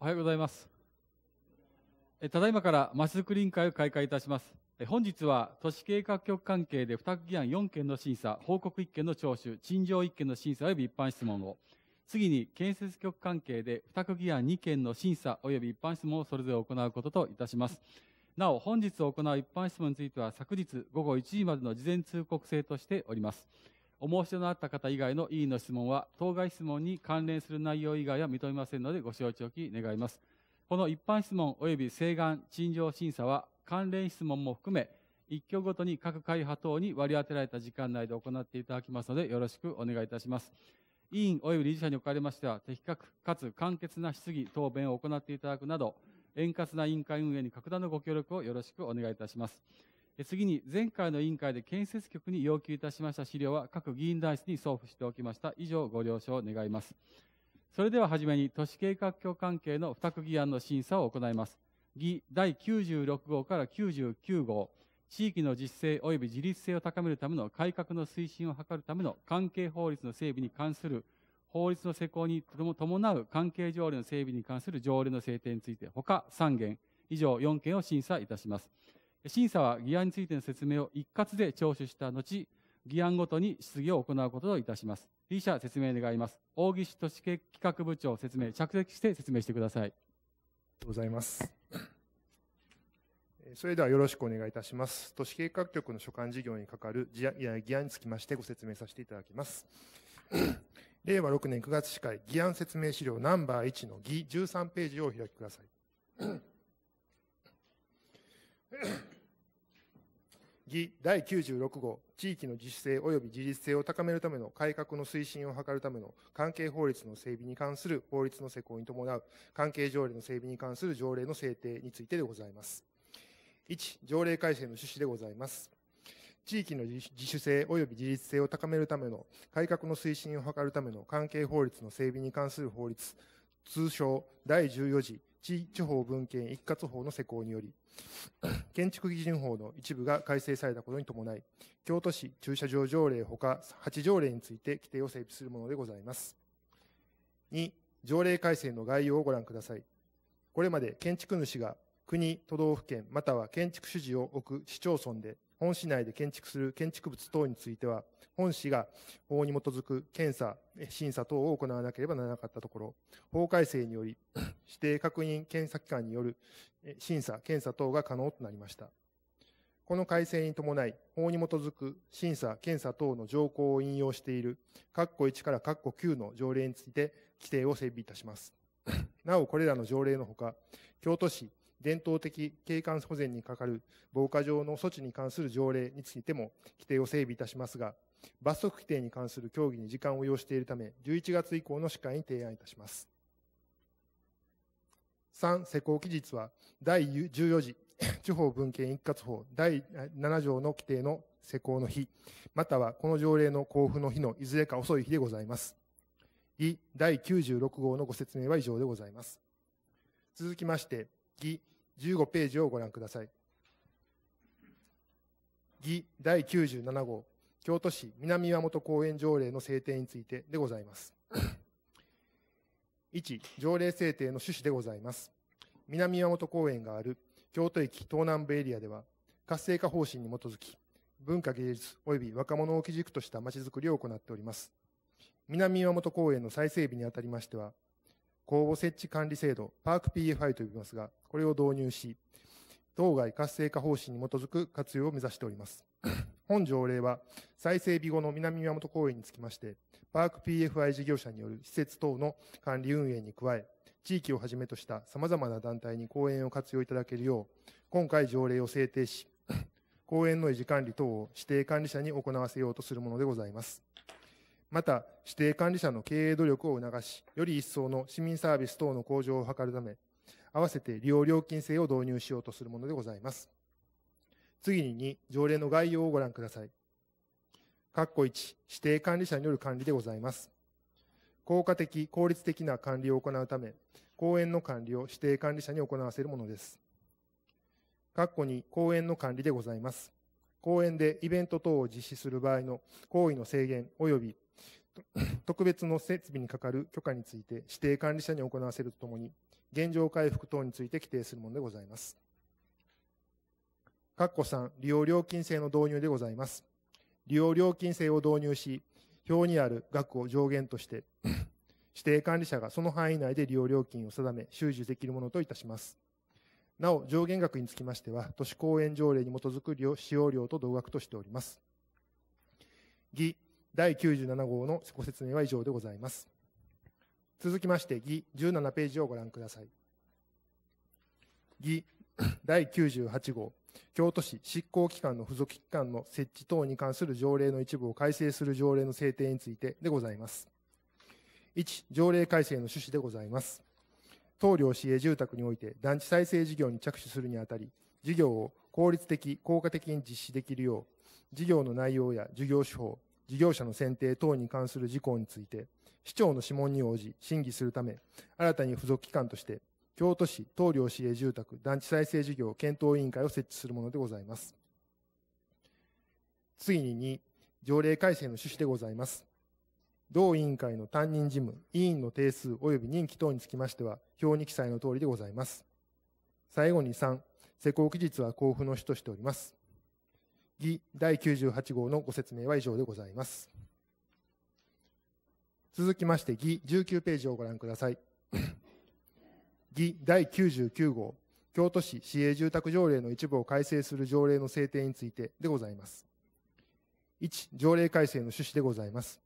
おはようございますえただいまからまちづくり委員会を開会いたします本日は都市計画局関係で付託議案4件の審査報告1件の聴取陳情1件の審査及び一般質問を次に建設局関係で付託議案2件の審査及び一般質問をそれぞれ行うことといたしますなお本日行う一般質問については昨日午後1時までの事前通告制としておりますお申し出のあった方以外の委員の質問は、当該質問に関連する内容以外は認めませんので、ご承知おき願います。この一般質問及び請願、陳情審査は、関連質問も含め、一挙ごとに各会派等に割り当てられた時間内で行っていただきますので、よろしくお願いいたします。委員及び理事者におかれましては、的確かつ簡潔な質疑、答弁を行っていただくなど、円滑な委員会運営に格段のご協力をよろしくお願いいたします。次に前回の委員会で建設局に要求いたしました資料は各議員団室に送付しておきました。以上、ご了承願います。それでははじめに都市計画局関係の付託議案の審査を行います。議第96号から99号、地域の実勢及び自立性を高めるための改革の推進を図るための関係法律の整備に関する法律の施行に伴う関係条例の整備に関する条例の制定について、ほか3件、以上4件を審査いたします。審査は議案についての説明を一括で聴取した後、議案ごとに質疑を行うことといたします。被疑者説明願います。大岸都市企画部長説明、着席して説明してください。ありがとうございます。それではよろしくお願いいたします。都市計画局の所管事業に係る議案につきましてご説明させていただきます。令和6年9月司会議案説明資料ナンバー1の議13ページをお開きください。議 第96号、地域の自主性及び自立性を高めるための改革の推進を図るための関係法律の整備に関する法律の施行に伴う関係条例の整備に関する条例の制定についてでございます。1、条例改正の趣旨でございます。地域の自主性及び自立性を高めるための改革の推進を図るための関係法律の整備に関する法律、通称第14次地地方文献一括法の施行により、建築基準法の一部が改正されたことに伴い、京都市駐車場条例ほか8条例について規定を整備するものでございます。2、条例改正の概要をご覧ください。これまで建築主が国、都道府県、または建築主事を置く市町村で、本市内で建築する建築物等については、本市が法に基づく検査、審査等を行わなければならなかったところ、法改正により、指定確認検査機関による審査、検査等が可能となりました。この改正に伴い、法に基づく審査、検査等の条項を引用している、括弧1から括弧9の条例について規定を整備いたします。なお、これらの条例のほか、京都市、伝統的景観保全にかかる防火上の措置に関する条例についても規定を整備いたしますが、罰則規定に関する協議に時間を要しているため、11月以降の司会に提案いたします。3、施行期日は、第14次 地方文献一括法第7条の規定の施行の日、またはこの条例の交付の日のいずれか遅い日でございます。い、第96号のご説明は以上でございます。続きまして、儀15ページをご覧ください。儀第97号、京都市南岩本公園条例の制定についてでございます。1、条例制定の趣旨でございます。南岩本公園がある京都駅東南部エリアでは、活性化方針に基づき、文化芸術及び若者を基軸としたまちづくりを行っております。南岩本公園の再整備にあたりましては、公募設置管理制度、パーク PFI と呼びますが、これを導入し、当該活性化方針に基づく活用を目指しております。本条例は、再整備後の南宮本公園につきまして、パーク PFI 事業者による施設等の管理運営に加え、地域をはじめとした様々な団体に公園を活用いただけるよう、今回条例を制定し、公園の維持管理等を指定管理者に行わせようとするものでございます。また、指定管理者の経営努力を促し、より一層の市民サービス等の向上を図るため、合わせて利用料金制を導入しようとするものでございます。次に2、条例の概要をご覧ください。括弧1、指定管理者による管理でございます。効果的、効率的な管理を行うため、公園の管理を指定管理者に行わせるものです。括弧2、公園の管理でございます。公園でイベント等を実施する場合の行為の制限及び特別の設備にかかる許可について指定管理者に行わせるとともに、現状回復等について規定するものでございます。括弧3、利用料金制の導入でございます。利用料金制を導入し、表にある額を上限として、指定管理者がその範囲内で利用料金を定め、収受できるものといたします。なお、上限額につきましては、都市公園条例に基づく使用料と同額としております。第97号のご説明は以上でございます。続きまして、議17ページをご覧ください。議 第98号、京都市執行機関の付属機関の設置等に関する条例の一部を改正する条例の制定についてでございます。1、条例改正の趣旨でございます。棟領市営住宅において団地再生事業に着手するにあたり、事業を効率的、効果的に実施できるよう、事業の内容や事業手法、事業者の選定等に関する事項について、市長の諮問に応じ審議するため、新たに付属機関として、京都市東領市営住宅団地再生事業検討委員会を設置するものでございます。次に2、条例改正の趣旨でございます。同委員会の担任事務、委員の定数及び任期等につきましては、表に記載の通りでございます。最後に3、施行期日は交付の主としております。議第98号のご説明は以上でございます。続きまして、議19ページをご覧ください。議 第99号、京都市市営住宅条例の一部を改正する条例の制定についてでございます。1、条例改正の趣旨でございます。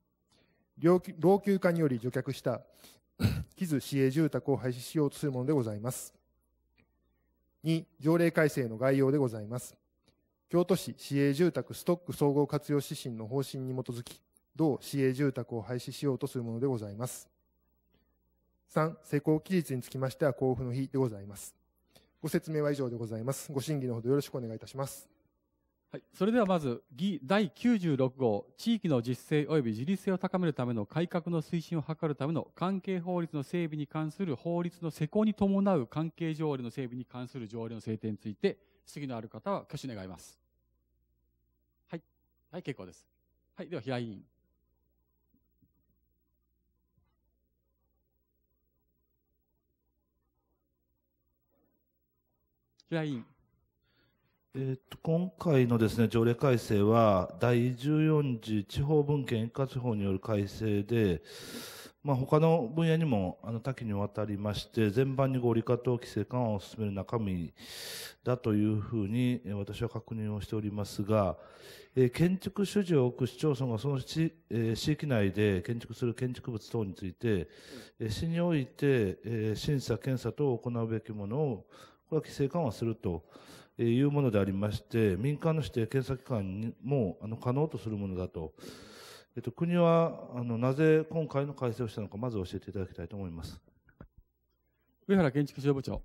老朽化により除却した 木津市営住宅を廃止しようとするものでございます。2、条例改正の概要でございます。京都市市営住宅ストック総合活用指針の方針に基づき、同市営住宅を廃止しようとするものでございます。3、施行期日につきましては交付の日でございます。ご説明は以上でございます。ご審議のほどよろしくお願いいたします。はい、それではまず、議第96号、地域の実勢及び自立性を高めるための改革の推進を図るための関係法律の整備に関する法律の施行に伴う関係条例の整備に関する条例の制定について、質疑のある方は挙手願います。はい、結構です。はい、では平井委員。平井委員。えっと今回のですね条例改正は第14次地方分権一括法による改正で、まあ、他の分野にもあの多岐にわたりまして全般に合理化と規制緩和を進める中身だというふうに私は確認をしておりますが、えー、建築所持を置く市町村がその地,、えー、地域内で建築する建築物等について、えー、市において、えー、審査検査等を行うべきものをこれは規制緩和すると。いうものでありまして、民間の指定検査機関もあの可能とするものだとえっと、国はあのなぜ今回の改正をしたのか、まず教えていただきたいと思います。上原建築事令部長。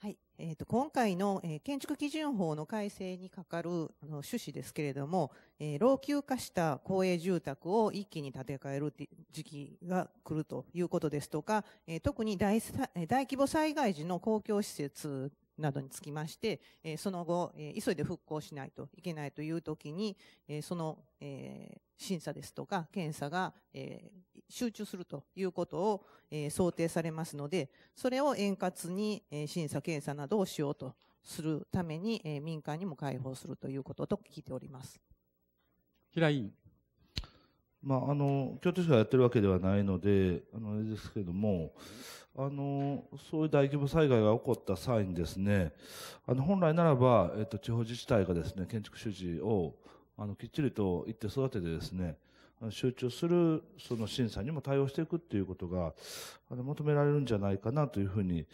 はい、えっ、ー、と、今回の、えー、建築基準法の改正にかかるあの趣旨ですけれども、えー、老朽化した公営住宅を一気に建て替える時期が来るということですとか、えー、特に大大規模災害時の公共施設などにつきまして、えその後、え急いで復興しないといけないというときに、えその、え審査ですとか検査が、え集中するということを、え想定されますので、それを円滑に、え審査検査などをしようとするために、え民間にも開放するということと聞いております。平井まあ、あの京都市がやってるわけではないのであのあれですけれどもあのそういう大規模災害が起こった際にですねあの本来ならば、えっと、地方自治体がですね建築主事をあのきっちりと行って育ててですね集中するその審査にも対応していくということが求められるんじゃないかなというふうに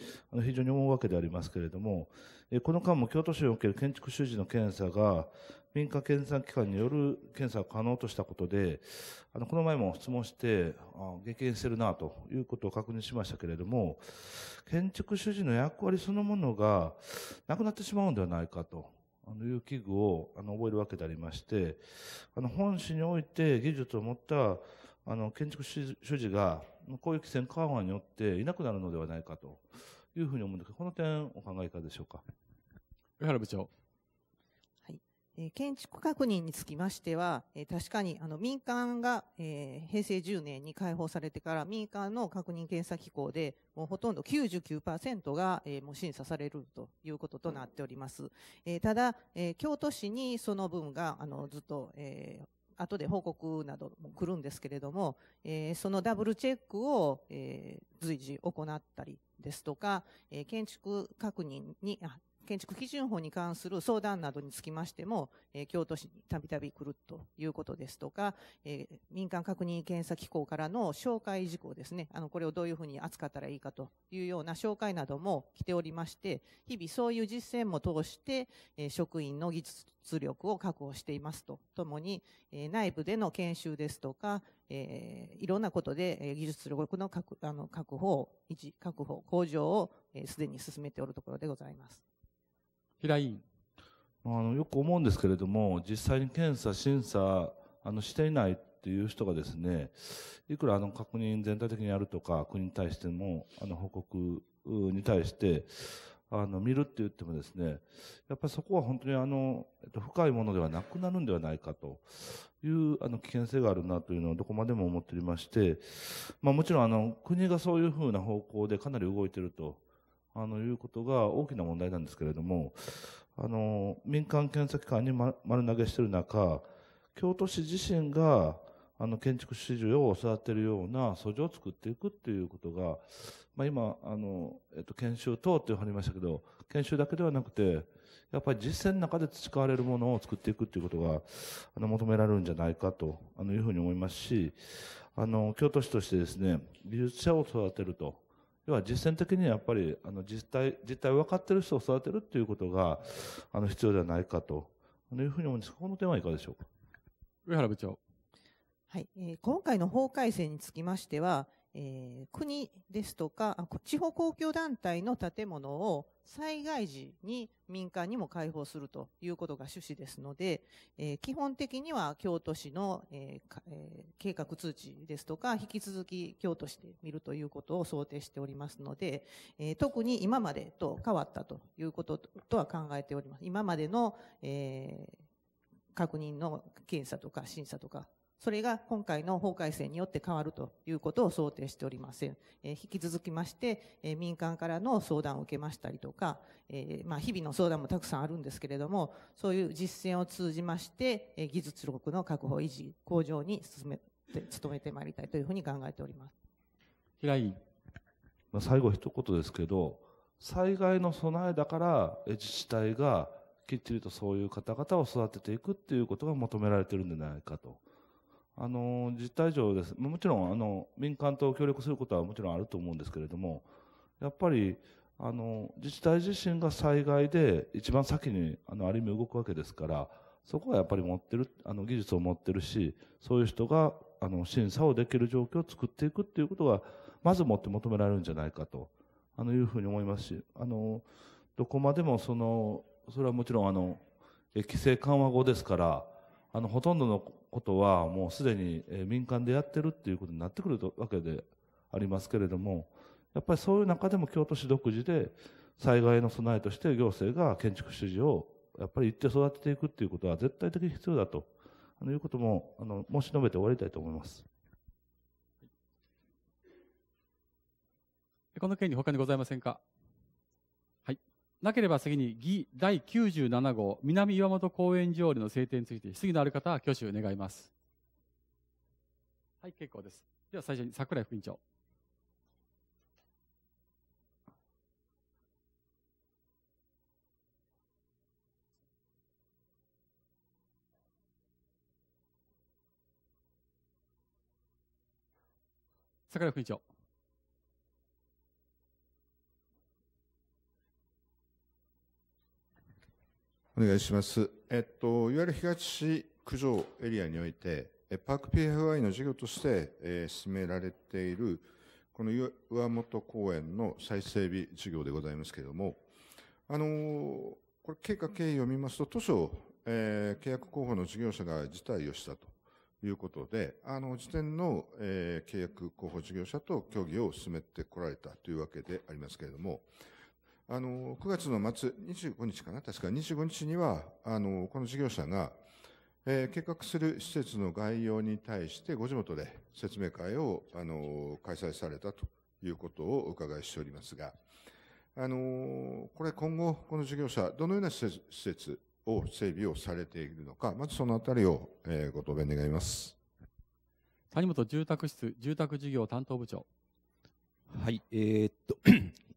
非常に思うわけでありますけれどもこの間も京都市における建築修士の検査が民間検査機関による検査を可能としたことでこの前も質問して激減してるなということを確認しましたけれども建築主事の役割そのものがなくなってしまうんではないかとあの、いう器具を、あの、覚えるわけでありまして、あの、本市において技術を持った、あの、建築主事が、こういう規制緩和によっていなくなるのではないかというふうに思うんですけど、この点お考えいかがでしょうか。上原部長。建築確認につきましては、確かにあの民間が、平成10年に開放されてから民間の確認検査機構でもうほとんど99%が、もう審査されるということとなっております。ただ、京都市にその分があのずっと、後で報告なども来るんですけれども、そのダブルチェックを、随時行ったりですとか、建築確認に、あ建築基準法に関する相談などにつきましても、えー、京都市にたびたび来るということですとか、えー、民間確認検査機構からの紹介事項ですね、あの、これをどういうふうに扱ったらいいかというような紹介なども来ておりまして、日々そういう実践も通して、えー、職員の技術力を確保していますと、ともに、えー、内部での研修ですとか、えー、いろんなことで、え技術力の確あの確保、維持、確保、向上をすで、えー、に進めておるところでございます。平井あのよく思うんですけれども実際に検査審査あのしていないっていう人がですねいくらあの確認全体的にやるとか国に対してもあの報告に対してあの見るって言ってもですねやっぱりそこは本当にあの、えっと、深いものではなくなるんではないかというあの危険性があるなというのをどこまでも思っておりまして、まあ、もちろんあの国がそういうふうな方向でかなり動いているとあのいうことが大きな問題なんですけれどもあの民間検査機関に丸投げしている中京都市自身があの建築市場を育てるような素地を作っていくっていうことが、まあ、今あの、えっと、研修等っていうありましたけど研修だけではなくてやっぱり実践の中で培われるものを作っていくということがあの求められるんじゃないかとあのいうふうに思いますしあの京都市としてですね技術者を育てると要は実践的にやっぱりあの実態、実態を分かっている人を育てるということがあの必要ではないかというふうに思うんですこの点はいかがでしょうか。上原部長。はい、えー、今回の法改正につきましては、えー、国ですとか、地方公共団体の建物を災害時に民間にも開放するということが趣旨ですので、えー、基本的には京都市の、えーえー、計画通知ですとか、引き続き京都市で見るということを想定しておりますので、えー、特に今までと変わったということとは考えております。今までの、えー確認の検査とか審査とかそれが今回の法改正によって変わるということを想定しておりません。えー、引き続きまして、えー、民間からの相談を受けましたりとか、えー、まあ日々の相談もたくさんあるんですけれども、そういう実践を通じまして、えー、技術力の確保維持、向上に進めて、努めてまいりたいというふうに考えております。平井。まあ、最後一言ですけど、災害の備えだから、自治体がきっちりとそういう方々を育てていくっていうことが求められてるんじゃないかと。あの、実態上です。もちろん、あの、民間と協力することはもちろんあると思うんですけれども、やっぱり、あの、自治体自身が災害で一番先に、あの、ある意味動くわけですから、そこはやっぱり持ってる、あの、技術を持ってるし、そういう人が、あの、審査をできる状況を作っていくっていうことが、まずもって求められるんじゃないかと、あの、いうふうに思いますし、あの、どこまでもその、それはもちろんあの、規制緩和後ですから、あの、ほとんどのことはもうすでに民間でやってるっていうことになってくるわけでありますけれどもやっぱりそういう中でも京都市独自で災害の備えとして行政が建築指示をやっぱり言って育てていくっていうことは絶対的に必要だということもあの申し述べて終わりたいと思います。この件に他にございませんか。なければ次に、議第97号、南岩本公園条例の制定について、質疑のある方は挙手願います。はい、結構です。では最初に櫻井副委員長。櫻井副委員長。お願いします。えっと、いわゆる東九条エリアにおいて、パーク PFI の事業として、えー、進められている、この岩本公園の再整備事業でございますけれども、あのー、これ経過経緯を見ますと、当初、えー、契約候補の事業者が辞退をしたということで、あの、時点の、えー、契約候補事業者と協議を進めてこられたというわけでありますけれども、あの、9月の末、25日かな確か25日には、あの、この事業者が、えー、計画する施設の概要に対して、ご地元で説明会を、あの、開催されたということをお伺いしておりますが、あの、これ今後、この事業者、どのような施設を整備をされているのか、まずそのあたりを、えー、ご答弁願います。谷本住宅室住宅事業担当部長。はい、えー、っと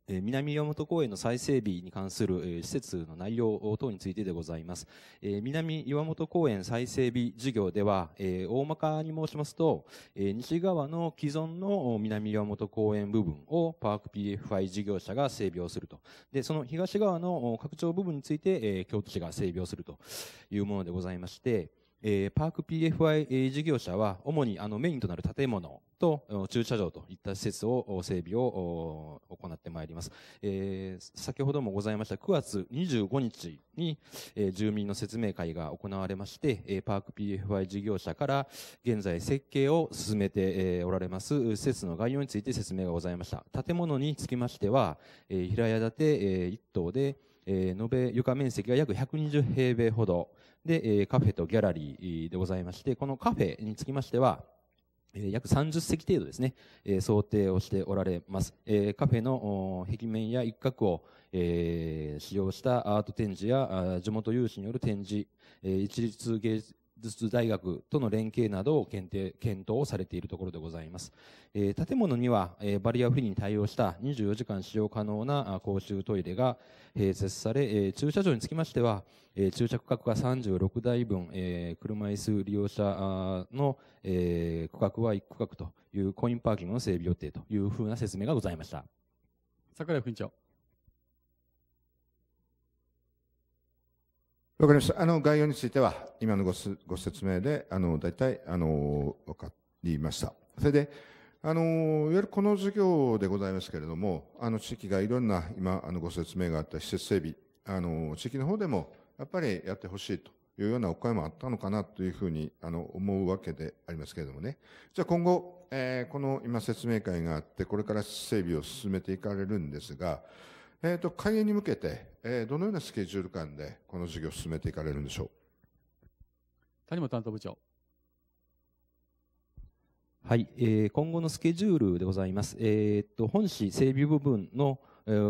南岩本公園の再整備に関する施設の内容等についてでございます。南岩本公園再整備事業では、大まかに申しますと、西側の既存の南岩本公園部分をパーク PFI 事業者が整備をすると。で、その東側の拡張部分について、京都市が整備をするというものでございまして、えー、パーク PFI 事業者は、主にあのメインとなる建物と駐車場といった施設を整備を行ってまいります。えー、先ほどもございました9月25日に、えー、住民の説明会が行われまして、えー、パーク PFI 事業者から現在設計を進めて、えー、おられます施設の概要について説明がございました。建物につきましては、えー、平屋建て、えー、1棟で、えー、延べ床面積が約120平米ほど、で、えカフェとギャラリーでございまして、このカフェにつきましては、約30席程度ですね、想定をしておられます。カフェの壁面や一角を使用したアート展示や地元有志による展示、一律芸術大学との連携などを検定検討をされているところでございます。えー、建物には、えー、バリアフリーに対応した24時間使用可能な公衆トイレが併設され、えー、駐車場につきましては、えー、駐車区画が36台分、えー、車椅子利用者の、えー、区画は1区画というコインパーキングの整備予定というふうな説明がございました。桜井副長。わかりました。あの、概要については、今のごご説明で、あの、大体、あの、わかりました。それで、あの、いわゆるこの授業でございますけれども、あの、地域がいろんな、今、あの、ご説明があった施設整備、あの、地域の方でも、やっぱりやってほしいというようなお声もあったのかなというふうに、あの、思うわけでありますけれどもね。じゃあ今後、えー、この今説明会があって、これから整備を進めていかれるんですが、えっ、ー、と、開園に向けて、えー、どのようなスケジュール感でこの事業を進めていかれるんでしょう谷本担当部長。はい、えー、今後のスケジュールでございます。えー、っと、本市整備部分の、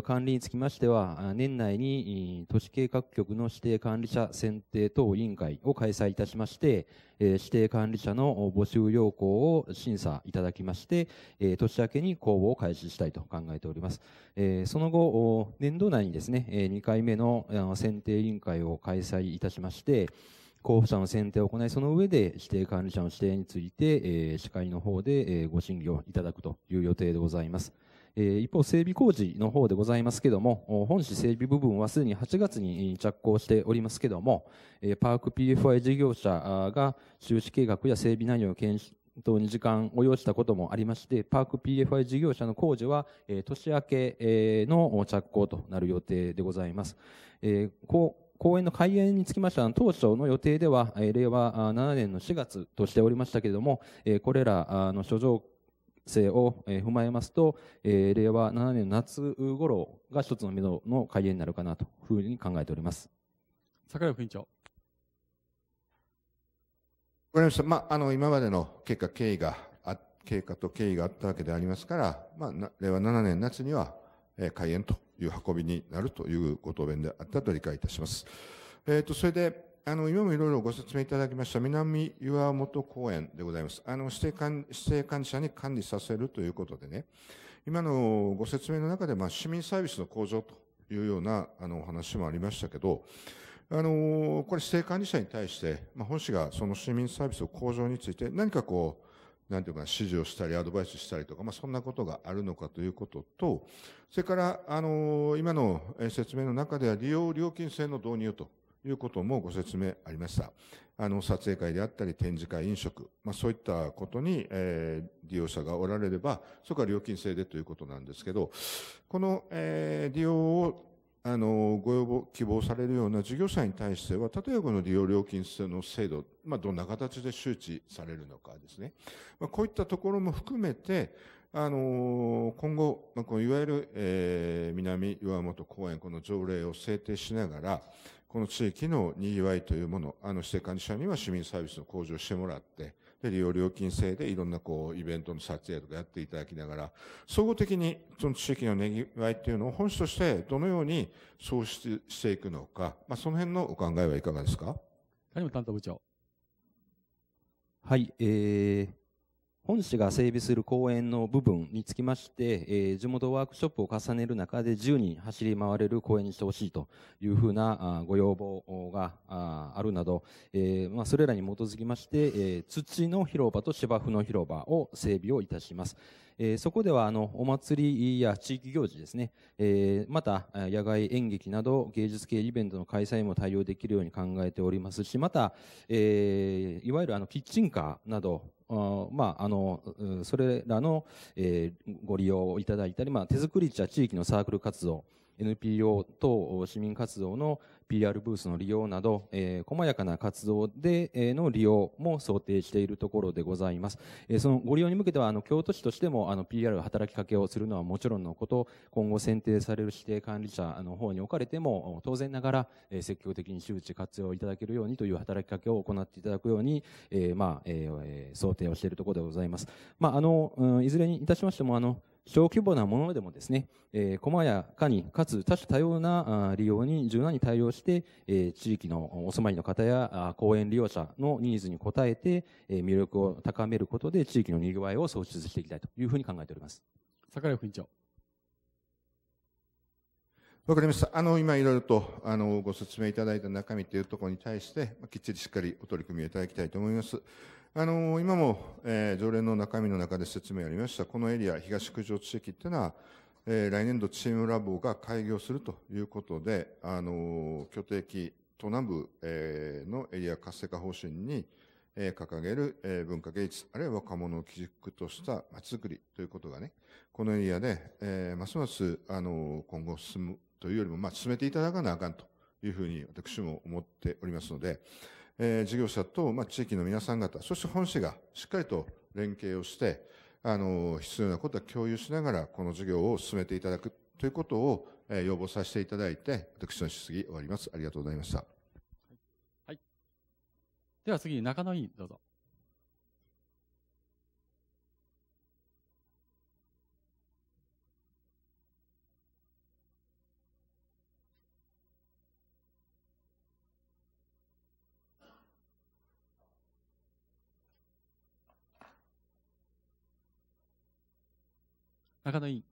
管理につきましては、年内に都市計画局の指定管理者選定等委員会を開催いたしまして、指定管理者の募集要項を審査いただきまして、年明けに公募を開始したいと考えております。その後、年度内にですね、2回目の選定委員会を開催いたしまして、候補者の選定を行い、その上で指定管理者の指定について、え司会の方で、えご審議をいただくという予定でございます。一方、整備工事の方でございますけども、本市整備部分はすでに8月に着工しておりますけども、パーク PFI 事業者が収支計画や整備内容を検討に時間を要したこともありまして、パーク PFI 事業者の工事は、年明けの着工となる予定でございます。こう公園の開園につきましては、当初の予定では、令和7年の4月としておりましたけれども、これらの諸条性を踏まえますと、えー、令和7年の夏頃が一つの目処の開園になるかなというふうに考えております。坂井副委員長。わかりました。まあ、あの、今までの結果、経緯が、あ経過と経緯があったわけでありますから、まあ、令和7年夏には、えー、開園という運びになるというご答弁であったと理解いたします。えっ、ー、と、それで、あの、今もいろいろご説明いただきました、南岩本公園でございます。あの、指定管指定管理者に管理させるということでね、今のご説明の中で、まあ、市民サービスの向上というような、あの、お話もありましたけど、あの、これ指定管理者に対して、まあ、本市がその市民サービスの向上について、何かこう、なんていうか、指示をしたり、アドバイスしたりとか、まあ、そんなことがあるのかということと、それから、あの、今の説明の中では、利用料金制の導入ということもご説明ありました。あの、撮影会であったり、展示会、飲食、まあ、そういったことに、えー、利用者がおられれば、そこは料金制でということなんですけど、この、えー、利用をあの、ご要望、希望されるような事業者に対しては、例えばこの利用料金制の制度、まあ、どんな形で周知されるのかですね。まあ、こういったところも含めて、あの、今後、まあ、このいわゆる、えー、南岩本公園、この条例を制定しながら、この地域のぎわいというもの、あの指定管理者には市民サービスの向上してもらって、で、利用料金制でいろんなこう、イベントの撮影とかやっていただきながら、総合的にその地域のぎわいっていうのを本質としてどのように創出していくのか、まあ、その辺のお考えはいかがですか谷本担当部長。はい、えー、本市が整備する公園の部分につきまして、えー、地元ワークショップを重ねる中で自由に走り回れる公園にしてほしいというふうなご要望があるなど、えー、まあ、それらに基づきまして、えー、土の広場と芝生の広場を整備をいたします。えそこではあのお祭りや地域行事ですね、えまた野外演劇など芸術系イベントの開催も対応できるように考えておりますしまた、えいわゆるあのキッチンカーなどまあ、あの、それらの、えー、ご利用をいただいたり、まあ、手作りた地域のサークル活動、NPO と市民活動の PR ブースの利用など、えー、細やかな活動で、の利用も想定しているところでございます。えー、そのご利用に向けては、あの、京都市としても、あの、PR 働きかけをするのはもちろんのこと、今後選定される指定管理者の方におかれても、当然ながら、えー、積極的に周知活用いただけるようにという働きかけを行っていただくように、えー、まあ、えー、想定をしているところでございます。まあ、あの、うん、いずれにいたしましても、あの、小規模なものでもですね、えー、細やかに、かつ多種多様な利用に柔軟に対応して、えー、地域のお住まいの方や公園利用者のニーズに応えて、えー、魅力を高めることで地域の賑わいを創出していきたいというふうに考えております。坂井副委員長。わかりました。あの、今いろいろと、あの、ご説明いただいた中身というところに対して、きっちりしっかりお取り組みをいただきたいと思います。あの今も、えー、条例の中身の中で説明ありました、このエリア、東九条地域っていうのは、えー、来年度チームラボが開業するということで、あの拠点域、東南部、えー、のエリア活性化方針に、えー、掲げる、えー、文化芸術、あるいは若者を基軸とした街づくりということがね、このエリアで、えー、ますます、あの今後進むというよりも、まあ、進めていただかなあかんというふうに私も思っておりますので、えー、事業者と、まあ、地域の皆さん方、そして本市がしっかりと連携をして、あの、必要なことは共有しながら、この事業を進めていただくということを、えー、要望させていただいて、私の質疑終わります。ありがとうございました。はい。では次、中野委員、どうぞ。中野委員。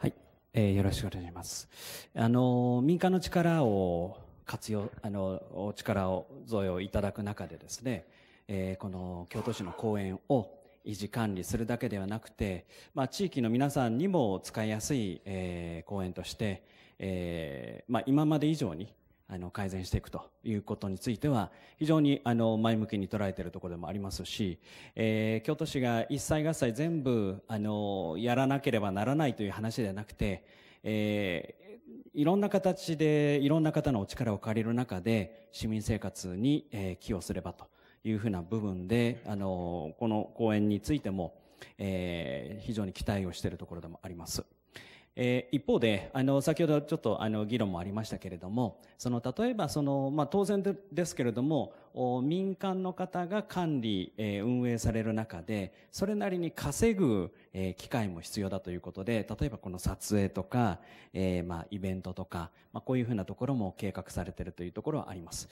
はい、えー、よろしくお願いします。あの、民間の力を活用、あの、お力を贈与いただく中でですね、えー、この京都市の公園を維持管理するだけではなくて、まあ、地域の皆さんにも使いやすい、えー、公園として、えー、まあ、今まで以上にあの、改善していくということについては、非常に、あの、前向きに捉えているところでもありますし、えー、京都市が一切合切全部、あの、やらなければならないという話ではなくて、えー、いろんな形で、いろんな方のお力を借りる中で、市民生活に、えー、寄与すればというふうな部分で、あの、この講演についても、えー、非常に期待をしているところでもあります。えー、一方で、あの、先ほどちょっとあの、議論もありましたけれども、その、例えばその、まあ、当然ですけれども、民間の方が管理、えー、運営される中で、それなりに稼ぐ、えー、機会も必要だということで、例えばこの撮影とか、えー、まあ、イベントとか、まあ、こういうふうなところも計画されているというところはあります。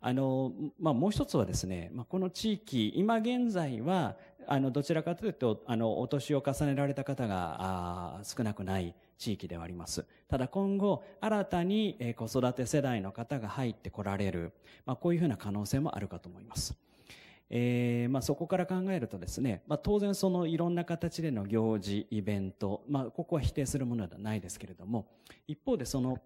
あの、まあ、もう一つはですね、まあ、この地域、今現在は、あの、どちらかというと、あの、お年を重ねられた方が、あ少なくない。地域ではあります。ただ今後、新たに子育て世代の方が入ってこられる、まあ、こういうふうな可能性もあるかと思います。えー、まあ、そこから考えるとですね、まあ、当然そのいろんな形での行事、イベント、まあ、ここは否定するものではないですけれども、一方でその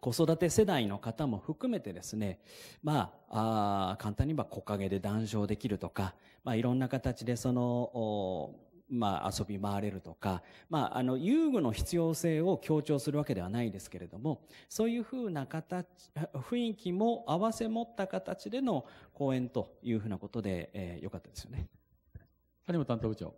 子育て世代の方も含めてですね、まあ、あ簡単に言えば木陰で談笑できるとか、まあ、いろんな形でその、まあ、遊び回れるとか、まあ、あの、遊具の必要性を強調するわけではないですけれども、そういうふうな形、雰囲気も合わせ持った形での講演というふうなことで、えー、よかったですよね。谷本担当部長。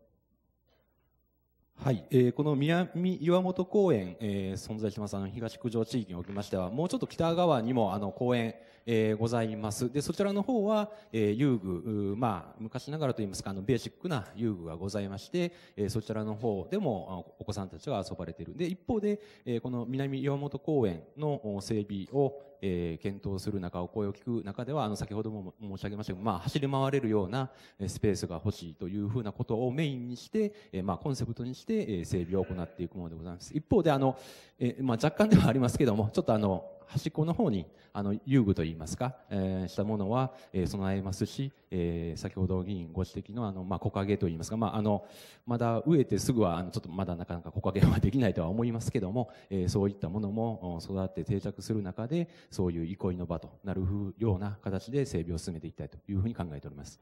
はい、えー、この南岩本公園、えー、存在します、あの、東九条地域におきましては、もうちょっと北側にも、あの、公園、えございます。で、そちらの方は、え遊具、まあ、昔ながらといいますか、あの、ベーシックな遊具がございまして、えそちらの方でもお子さんたちが遊ばれている。で、一方で、えこの南岩本公園の整備を、えー、検討する中、お声を聞く中では、あの、先ほども申し上げましたが、まあ、走り回れるようなスペースが欲しいというふうなことをメインにして、えー、まあ、コンセプトにして、え整備を行っていくものでございます。一方で、あの、えー、まあ、若干ではありますけども、ちょっとあの、端っこの方にあの遊具といいますか、えー、したものは、えー、備えますし、えー、先ほど議員ご指摘のあの、まあ、木陰といいますか、まあ、あのまだ植えてすぐはあのちょっとまだなかなか木陰はできないとは思いますけども、えー、そういったものも育って定着する中でそういう憩いの場となるような形で整備を進めていきたいというふうに考えております。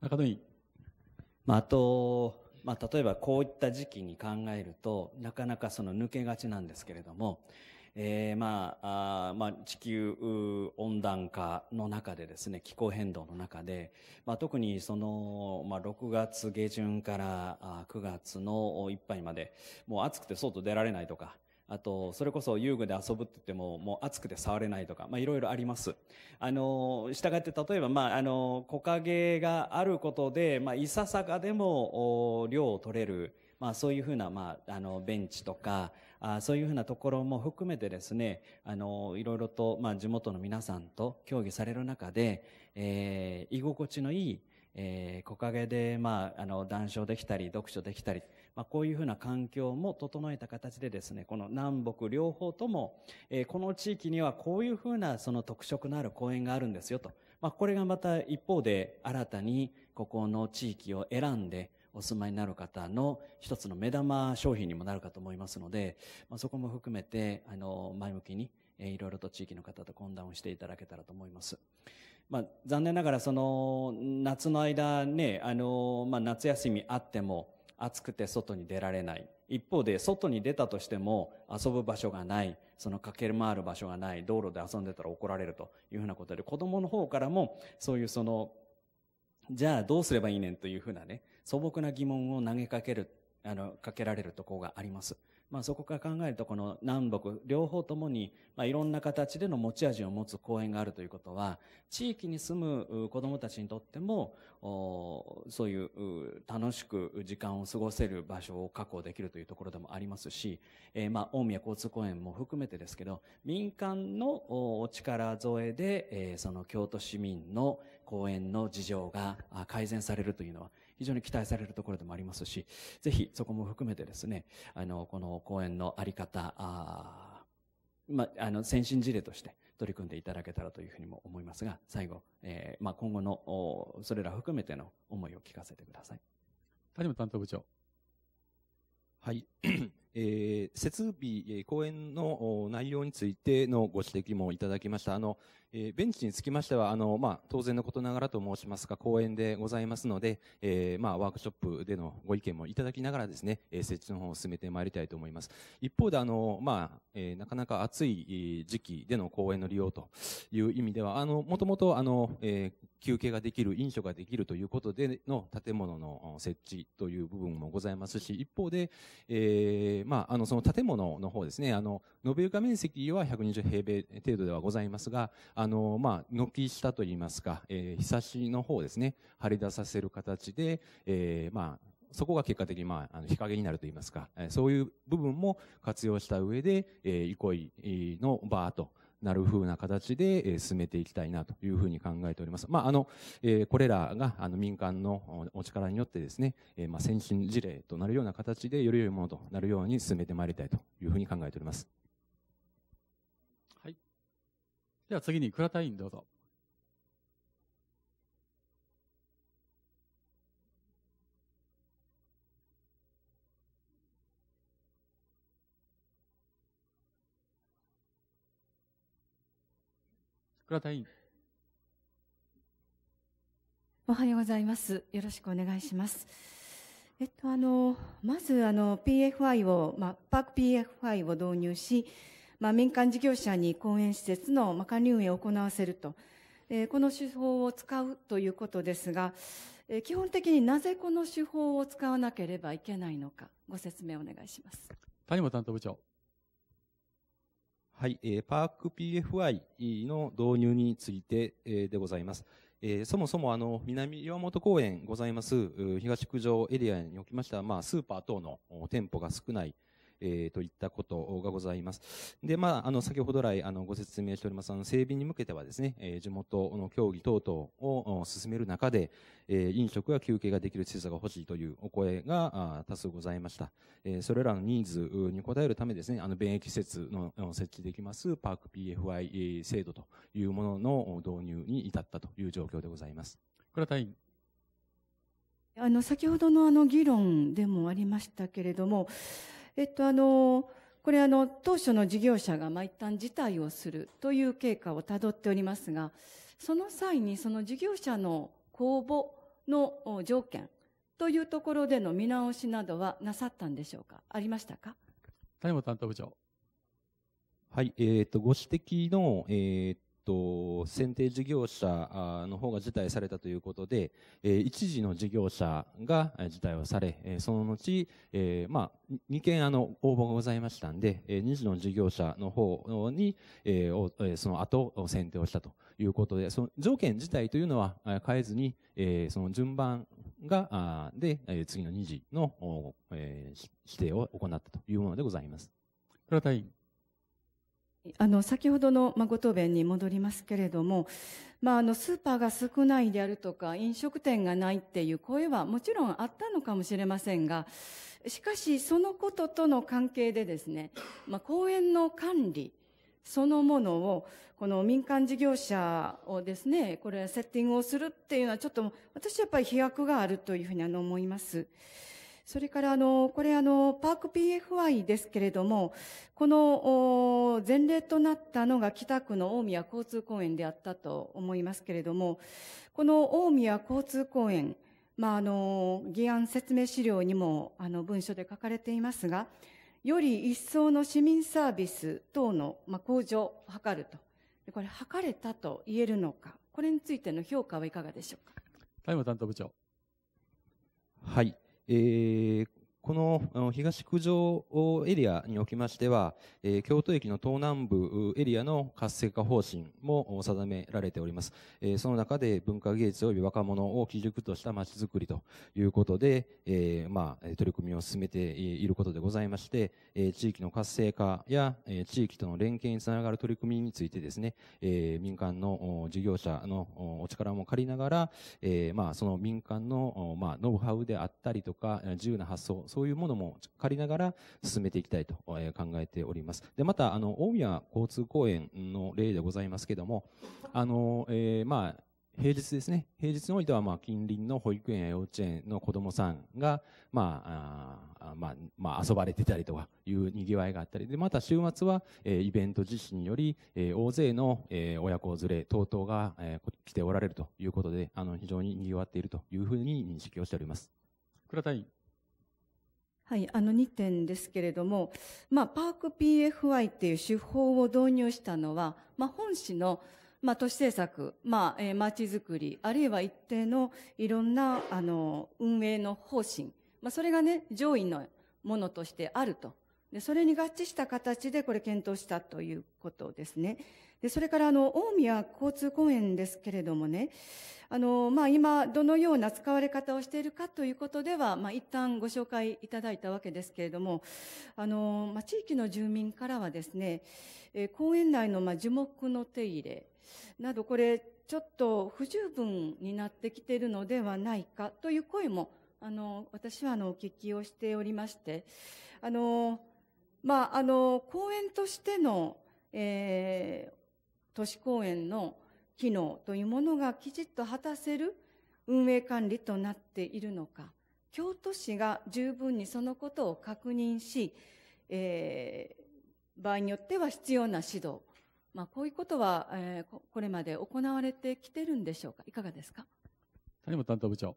中野まあ、あとまあ、例えばこういった時期に考えるとなかなかその抜けがちなんですけれどもえー、まあ、あまあ、地球温暖化の中でですね、気候変動の中で、まあ、特にその、まあ、6月下旬から9月のいっぱいまで、もう暑くて外出られないとか、あと、それこそ遊具で遊ぶって言っても、もう暑くて触れないとか、まあいろいろあります。あの、従って例えば、まあ、あの、木陰があることで、まあ、いささかでも、量を取れる、まあそういうふうな、まあ、あの、ベンチとか、あそういうふうなところも含めてですね、あの、いろいろと、まあ、地元の皆さんと協議される中で、えー、居心地のいい、えー、木陰で、まあ、あの、談笑できたり、読書できたり、まあ、こういうふうな環境も整えた形でですね、この南北両方とも、えー、この地域にはこういうふうな、その特色のある公園があるんですよと。まあ、これがまた一方で新たに、ここの地域を選んで、お住まいになる方の一つの目玉商品にもなるかと思いますので、まあ、そこも含めて、あの、前向きに、えいろいろと地域の方と懇談をしていただけたらと思います。まあ、残念ながら、その、夏の間ね、あの、まあ、夏休みあっても、暑くて外に出られない。一方で、外に出たとしても遊ぶ場所がない、その駆け回る場所がない、道路で遊んでたら怒られるというふうなことで、子供の方からも、そういうその、じゃあどうすればいいねんというふうなね、素朴な疑問を投げかける、あの、かけられるところがあります。まあ、そこから考えると、この南北、両方ともに、まあ、いろんな形での持ち味を持つ公園があるということは、地域に住む子供たちにとっても、そういう楽しく時間を過ごせる場所を確保できるというところでもありますし、えまあ、大宮交通公園も含めてですけど、民間のお力添えで、えその京都市民の公園の事情が改善されるというのは、非常に期待されるところでもありますし、ぜひそこも含めてですね、あの、この講演のあり方、あまあ、あの、先進事例として取り組んでいただけたらというふうにも思いますが、最後、えー、まあ、今後の、それら含めての思いを聞かせてください。谷本担当部長。はい。えー、設備、え講演の内容についてのご指摘もいただきました。あの、えー、ベンチにつきましては、あの、まあ、当然のことながらと申しますが、講演でございますので、えー、まあ、ワークショップでのご意見もいただきながらですね、えー、設置の方を進めてまいりたいと思います。一方で、あの、まあ、えー、なかなか暑い時期での講演の利用という意味では、あの、もともと、あの、えー、休憩ができる、飲食ができるということでの建物の設置という部分もございますし、一方で、えーまあ、あの、その建物の方ですね、あの、延べ床面積は120平米程度ではございますが、あの、まあ、軒下といいますか、えー、ひさしの方ですね、張り出させる形で、えー、まあ、そこが結果的に、まあ、あの日陰になるといいますか、そういう部分も活用した上で、えー、憩いのバーとなるふうな形で、え進めていきたいなというふうに考えております。まあ、あの、えこれらが、あの、民間のお力によってですね、えまあ、先進事例となるような形で、より良いものとなるように進めてまいりたいというふうに考えております。はい。では次に倉田委員どうぞ。おはようございます。よろしくお願いします。えっと、あのまずあの PFI を、まあ、パーク PFI を導入し、まあ、民間事業者に公園施設の、まあ、管理運営を行わせると、えー、この手法を使うということですが、えー、基本的になぜこの手法を使わなければいけないのか、ご説明お願いします谷本担当部長。はい、えー、パーク PFI の導入について、えー、でございます。えー、そもそもあの南岩本公園ございます東九条エリアにおきましては、まあ、スーパー等の店舗が少ない、えー、といったことがございます。で、まあ、あの、先ほど来、あの、ご説明しております、あの、整備に向けてはですね、えー、地元の協議等々を進める中で、えー、飲食や休憩ができる施設が欲しいというお声が多数ございました。えー、それらのニーズに応えるためですね、あの、便益施設の設置できますパーク PFI 制度というものの導入に至ったという状況でございます。倉田委員。あの、先ほどのあの議論でもありましたけれども、えっと、あの、これあの、当初の事業者が、ま、一旦辞退をするという経過をたどっておりますが、その際にその事業者の公募の条件というところでの見直しなどはなさったんでしょうかありましたか谷本担当部長。はい、えっ、と、ご指摘の、えっ、と、選定事業者の方が辞退されたということで、一時の事業者が辞退をされ、その後、まあ、2件あの応募がございましたんで、2次の事業者の方に、その後選定をしたということで、その条件自体というのは変えずに、その順番が、で、次の2次の指定を行ったというものでございます。倉田委員。あの先ほどの、まあ、ご答弁に戻りますけれども、まあ、あのスーパーが少ないであるとか飲食店がないっていう声はもちろんあったのかもしれませんがしかしそのこととの関係でですね、まあ、公園の管理そのものをこの民間事業者をですねこれセッティングをするっていうのはちょっと私はやっぱり飛躍があるというふうにあの思います。それからあの、これあの、パーク PFI ですけれども、この前例となったのが北区の大宮交通公園であったと思いますけれども、この大宮交通公園、まあ、あの、議案説明資料にもあの文書で書かれていますが、より一層の市民サービス等の、まあ、向上を図ると。これ、図れたと言えるのか、これについての評価はいかがでしょうか。担当部長。はい。eh, この東九条エリアにおきましては、え京都駅の東南部エリアの活性化方針も定められております。えその中で文化芸術及び若者を基軸としたまちづくりということで、えまあ、取り組みを進めていることでございまして、え地域の活性化や、え地域との連携につながる取り組みについてですね、え民間の事業者のお力も借りながら、えまあ、その民間の、まあ、ノウハウであったりとか、自由な発想、そういうものも借りながら進めていきたいと考えております。で、また、あの、大宮交通公園の例でございますけども、あの、えー、まあ、平日ですね。平日においては、まあ、近隣の保育園や幼稚園の子供さんが、まあ、あまあ、まあ、遊ばれてたりとかいう賑わいがあったり、で、また週末は、えー、イベント自身により、えー、大勢の、えー、親子連れ等々が、えー、来ておられるということで、あの、非常に賑わっているというふうに認識をしております。倉谷はい、あの2点ですけれども、まあ、パーク PFI っていう手法を導入したのは、まあ、本市の、まあ、都市政策、まあ、えー、町づくり、あるいは一定のいろんな、あの、運営の方針、まあ、それがね、上位のものとしてあると。で、それに合致した形でこれ検討したということですね。で、それからあの、大宮交通公園ですけれどもね、あの、まあ、今、どのような使われ方をしているかということでは、まあ、一旦ご紹介いただいたわけですけれども、あの、まあ、地域の住民からはですね、え公園内の、まあ、樹木の手入れなど、これ、ちょっと不十分になってきているのではないかという声も、あの、私はあの、お聞きをしておりまして、あの、まあ、あの、公園としての、えー、都市公園の機能というものがきちっと果たせる運営管理となっているのか京都市が十分にそのことを確認し、えー、場合によっては必要な指導、まあ、こういうことは、えー、これまで行われてきてるんでしょうかいかがですか谷本担当部長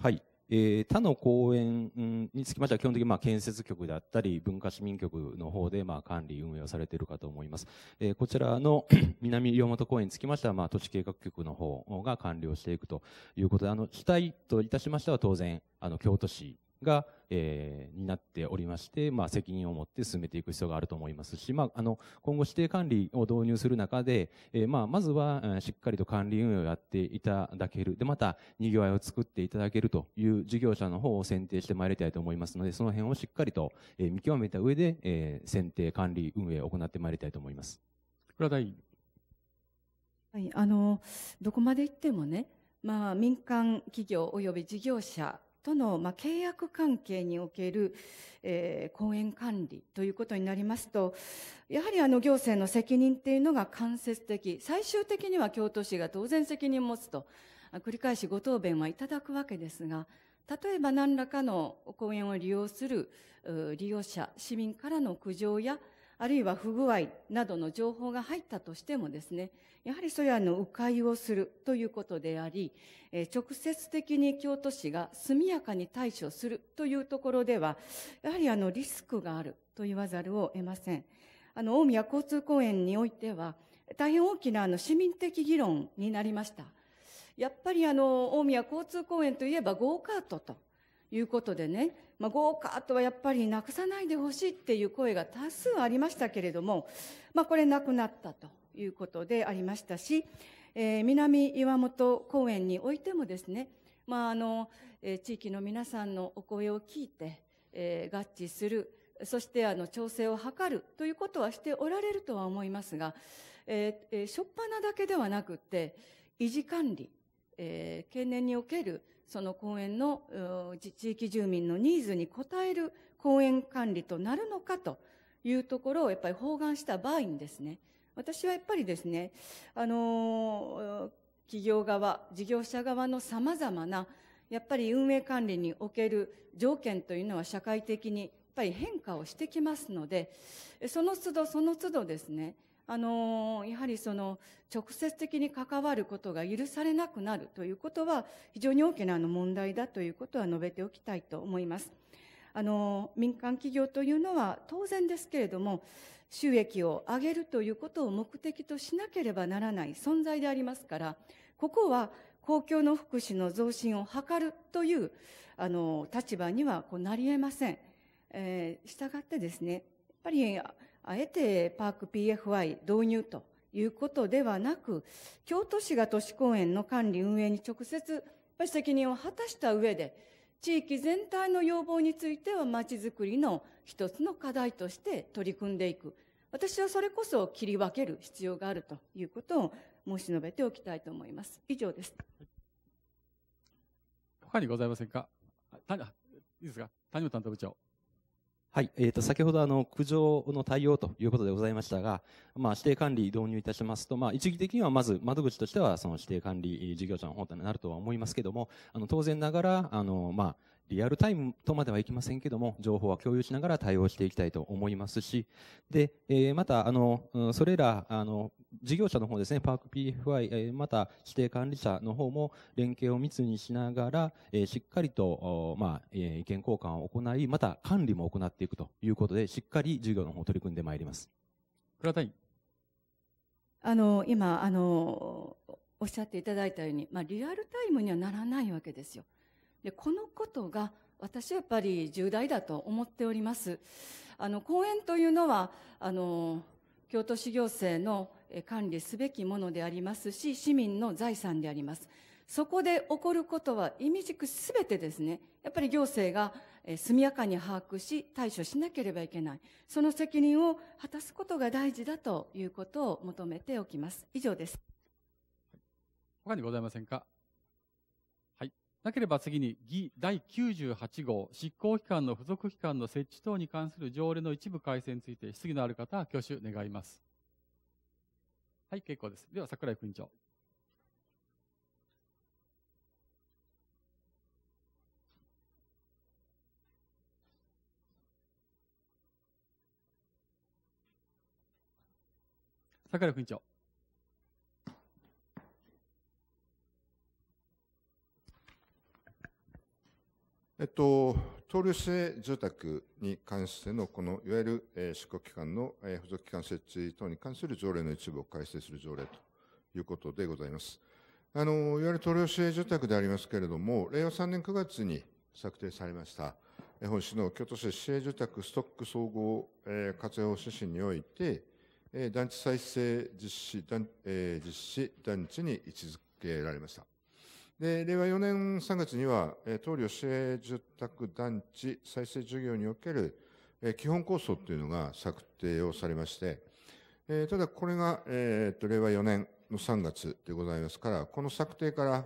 はいえー、他の公園につきましては基本的にまあ建設局であったり文化市民局の方でまあ管理運営をされているかと思います、えー、こちらの 南岩本公園につきましてはまあ都市計画局の方が管理をしていくということであの主体といたしましては当然あの京都市が、えー、になっておりまして、まあ、責任を持って進めていく必要があると思いますし、まあ、あの、今後指定管理を導入する中で、えー、まあ、まずは、しっかりと管理運営をやっていただける。で、また、賑わいを作っていただけるという事業者の方を選定してまいりたいと思いますので、その辺をしっかりと、え見極めた上で、えー、選定、管理、運営を行ってまいりたいと思います。田委員。はい、あの、どこまで行ってもね、まあ、民間企業及び事業者との、まあ、契約関係における、えー、公園管理ということになりますと、やはりあの行政の責任っていうのが間接的、最終的には京都市が当然責任を持つと、繰り返しご答弁はいただくわけですが、例えば何らかの公園を利用する利用者、市民からの苦情やあるいは不具合などの情報が入ったとしてもですね、やはりそれはあの、迂回をするということであり、え直接的に京都市が速やかに対処するというところでは、やはりあの、リスクがあると言わざるを得ません。あの、大宮交通公園においては、大変大きなあの、市民的議論になりました。やっぱりあの、大宮交通公園といえばゴーカートということでね、まあ、ゴーカートはやっぱりなくさないでほしいっていう声が多数ありましたけれども、まあ、これなくなったということでありましたし、えー、南岩本公園においてもですね、まああのえー、地域の皆さんのお声を聞いて、えー、合致するそしてあの調整を図るということはしておられるとは思いますが、えー、えー、初っ端だけではなくて維持管理、えー、経年におけるその公園の地域住民のニーズに応える公園管理となるのかというところをやっぱり包含した場合にですね、私はやっぱりですね、あの、企業側、事業者側の様々な、やっぱり運営管理における条件というのは社会的にやっぱり変化をしてきますので、その都度その都度ですね、あの、やはりその、直接的に関わることが許されなくなるということは、非常に大きなあの問題だということは述べておきたいと思います。あの、民間企業というのは当然ですけれども、収益を上げるということを目的としなければならない存在でありますから、ここは公共の福祉の増進を図るという、あの、立場にはこうなり得ません。えー、したがってですね、やっぱり、あえてパーク PFI 導入ということではなく、京都市が都市公園の管理運営に直接責任を果たした上で、地域全体の要望についてはまちづくりの一つの課題として取り組んでいく。私はそれこそ切り分ける必要があるということを申し述べておきたいと思います。以上です。他にございませんか。いいですか。谷本担当部長。はい、えー、と先ほどあの苦情の対応ということでございましたが、まあ、指定管理導入いたしますと、まあ、一義的にはまず窓口としてはその指定管理事業者の方となるとは思いますけどもあの当然ながらあの、まあリアルタイムとまではいきませんけども、情報は共有しながら対応していきたいと思いますし、で、えー、また、あの、それら、あの、事業者の方ですね、パーク PFI、えー、また指定管理者の方も連携を密にしながら、えー、しっかりと、まあ、えー、意見交換を行い、また管理も行っていくということで、しっかり事業の方取り組んでまいります。倉田あの、今、あの、おっしゃっていただいたように、まあ、リアルタイムにはならないわけですよ。でこのことが私はやっぱり重大だと思っておりますあの講演というのはあの京都市行政の管理すべきものでありますし市民の財産でありますそこで起こることは意味軸すべてですねやっぱり行政が速やかに把握し対処しなければいけないその責任を果たすことが大事だということを求めておきます以上です他にございませんかなければ次に、議第98号、執行機関の付属機関の設置等に関する条例の一部改正について、質疑のある方は挙手願います。はい、結構です。では、櫻井副委員長。櫻井副委員長。えっと、トー性住宅に関しての、この、いわゆる、えー、執行機関の、えー、付属機関設置等に関する条例の一部を改正する条例ということでございます。あの、いわゆる東領市営住宅でありますけれども、令和3年9月に策定されました、えー、本市の京都市市営住宅ストック総合、えー、活用指針において、えー、団地再生実施、団えー、実施団地に位置づけられました。で、令和4年3月には、棟梁市営住宅団地再生事業における基本構想というのが策定をされまして、ただこれが、えっと、令和4年の3月でございますから、この策定から、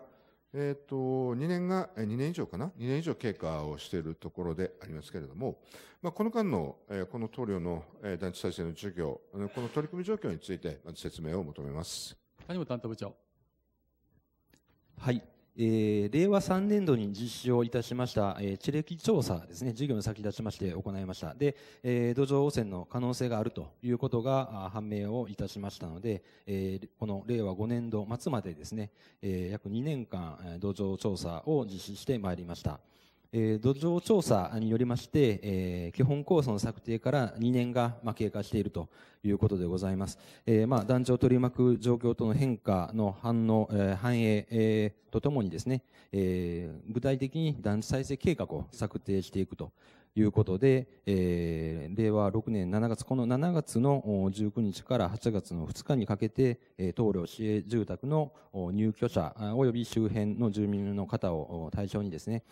えっと、2年が、2年以上かな ?2 年以上経過をしているところでありますけれども、まあ、この間の、この棟梁の団地再生の事業、この取り組み状況について、まず説明を求めます。谷本担当部長。はい。えー、令和3年度に実施をいたしました、えー、地歴調査ですね、事業に先立ちまして行いました。で、えー、土壌汚染の可能性があるということが判明をいたしましたので、えー、この令和5年度末までですね、えー、約2年間、土壌調査を実施してまいりました。えー、土壌調査によりまして、えー、基本構想の策定から2年が、まあ、経過しているということでございます。えー、まあ、団地を取り巻く状況との変化の反応、えー、反映、えー、とともにですね、えー、具体的に団地再生計画を策定していくということで、えー、令和6年7月、この7月の19日から8月の2日にかけて、棟梁市営住宅の入居者及び周辺の住民の方を対象にですね、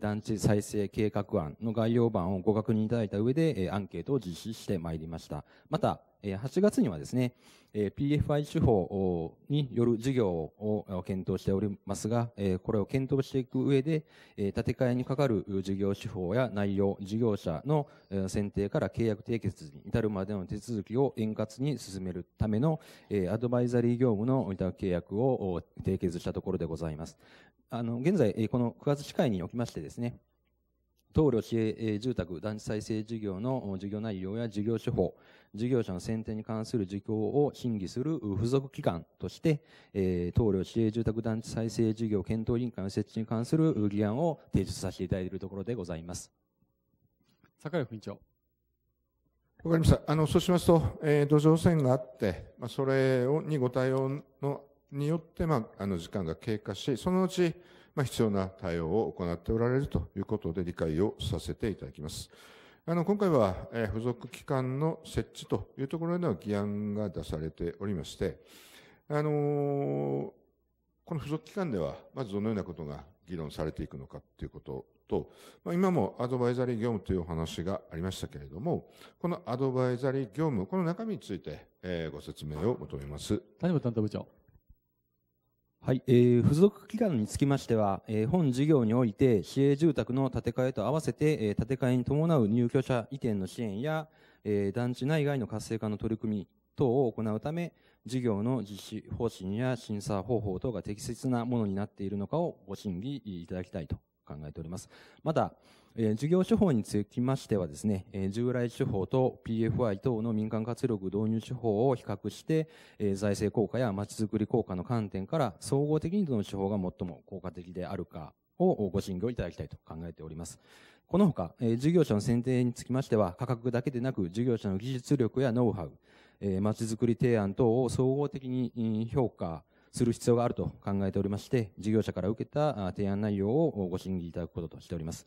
団地再生計画案の概要版をご確認いただいた上で、アンケートを実施してまいりました。また、8月にはですね、PFI 手法による事業を検討しておりますが、これを検討していく上で、建て替えにかかる事業手法や内容、事業者の選定から契約締結に至るまでの手続きを円滑に進めるためのアドバイザリー業務の委託契約を締結したところでございます。あの、現在、この9月市会におきましてですね、東領市営住宅団地再生事業の事業内容や事業手法、事業者の選定に関する事項を審議する付属機関として、えー、東領市営住宅団地再生事業検討委員会の設置に関する議案を提出させていただいているところでございます。坂井副委員長。わかりました。あの、そうしますと、えー、土壌汚染があって、まあ、それを、にご対応の、によって、まあ、あの、時間が経過し、そのうち、まあ、必要な対応を行っておられるということで理解をさせていただきます。あの、今回は、え付属機関の設置というところへの議案が出されておりまして、あのこの付属機関では、まずどのようなことが議論されていくのかということと、まあ、今もアドバイザリー業務というお話がありましたけれども、このアドバイザリー業務、この中身について、えー、ご説明を求めます。谷本担当部長。はい、えー、付属機関につきましては、えー、本事業において市営住宅の建て替えと合わせて、えー、建て替えに伴う入居者移転の支援や、えー、団地内外の活性化の取り組み等を行うため、事業の実施方針や審査方法等が適切なものになっているのかをご審議いただきたいと考えております。また、えー、事業手法につきましてはですね、えー、従来手法と PFI 等の民間活力導入手法を比較して、えー、財政効果やまちづくり効果の観点から総合的にどの手法が最も効果的であるかをご審議をいただきたいと考えております。このほか、えー、事業者の選定につきましては、価格だけでなく、事業者の技術力やノウハウ、えー、まちづくり提案等を総合的に評価、する必要があると考えておりまして、事業者から受けた提案内容をご審議いただくこととしております。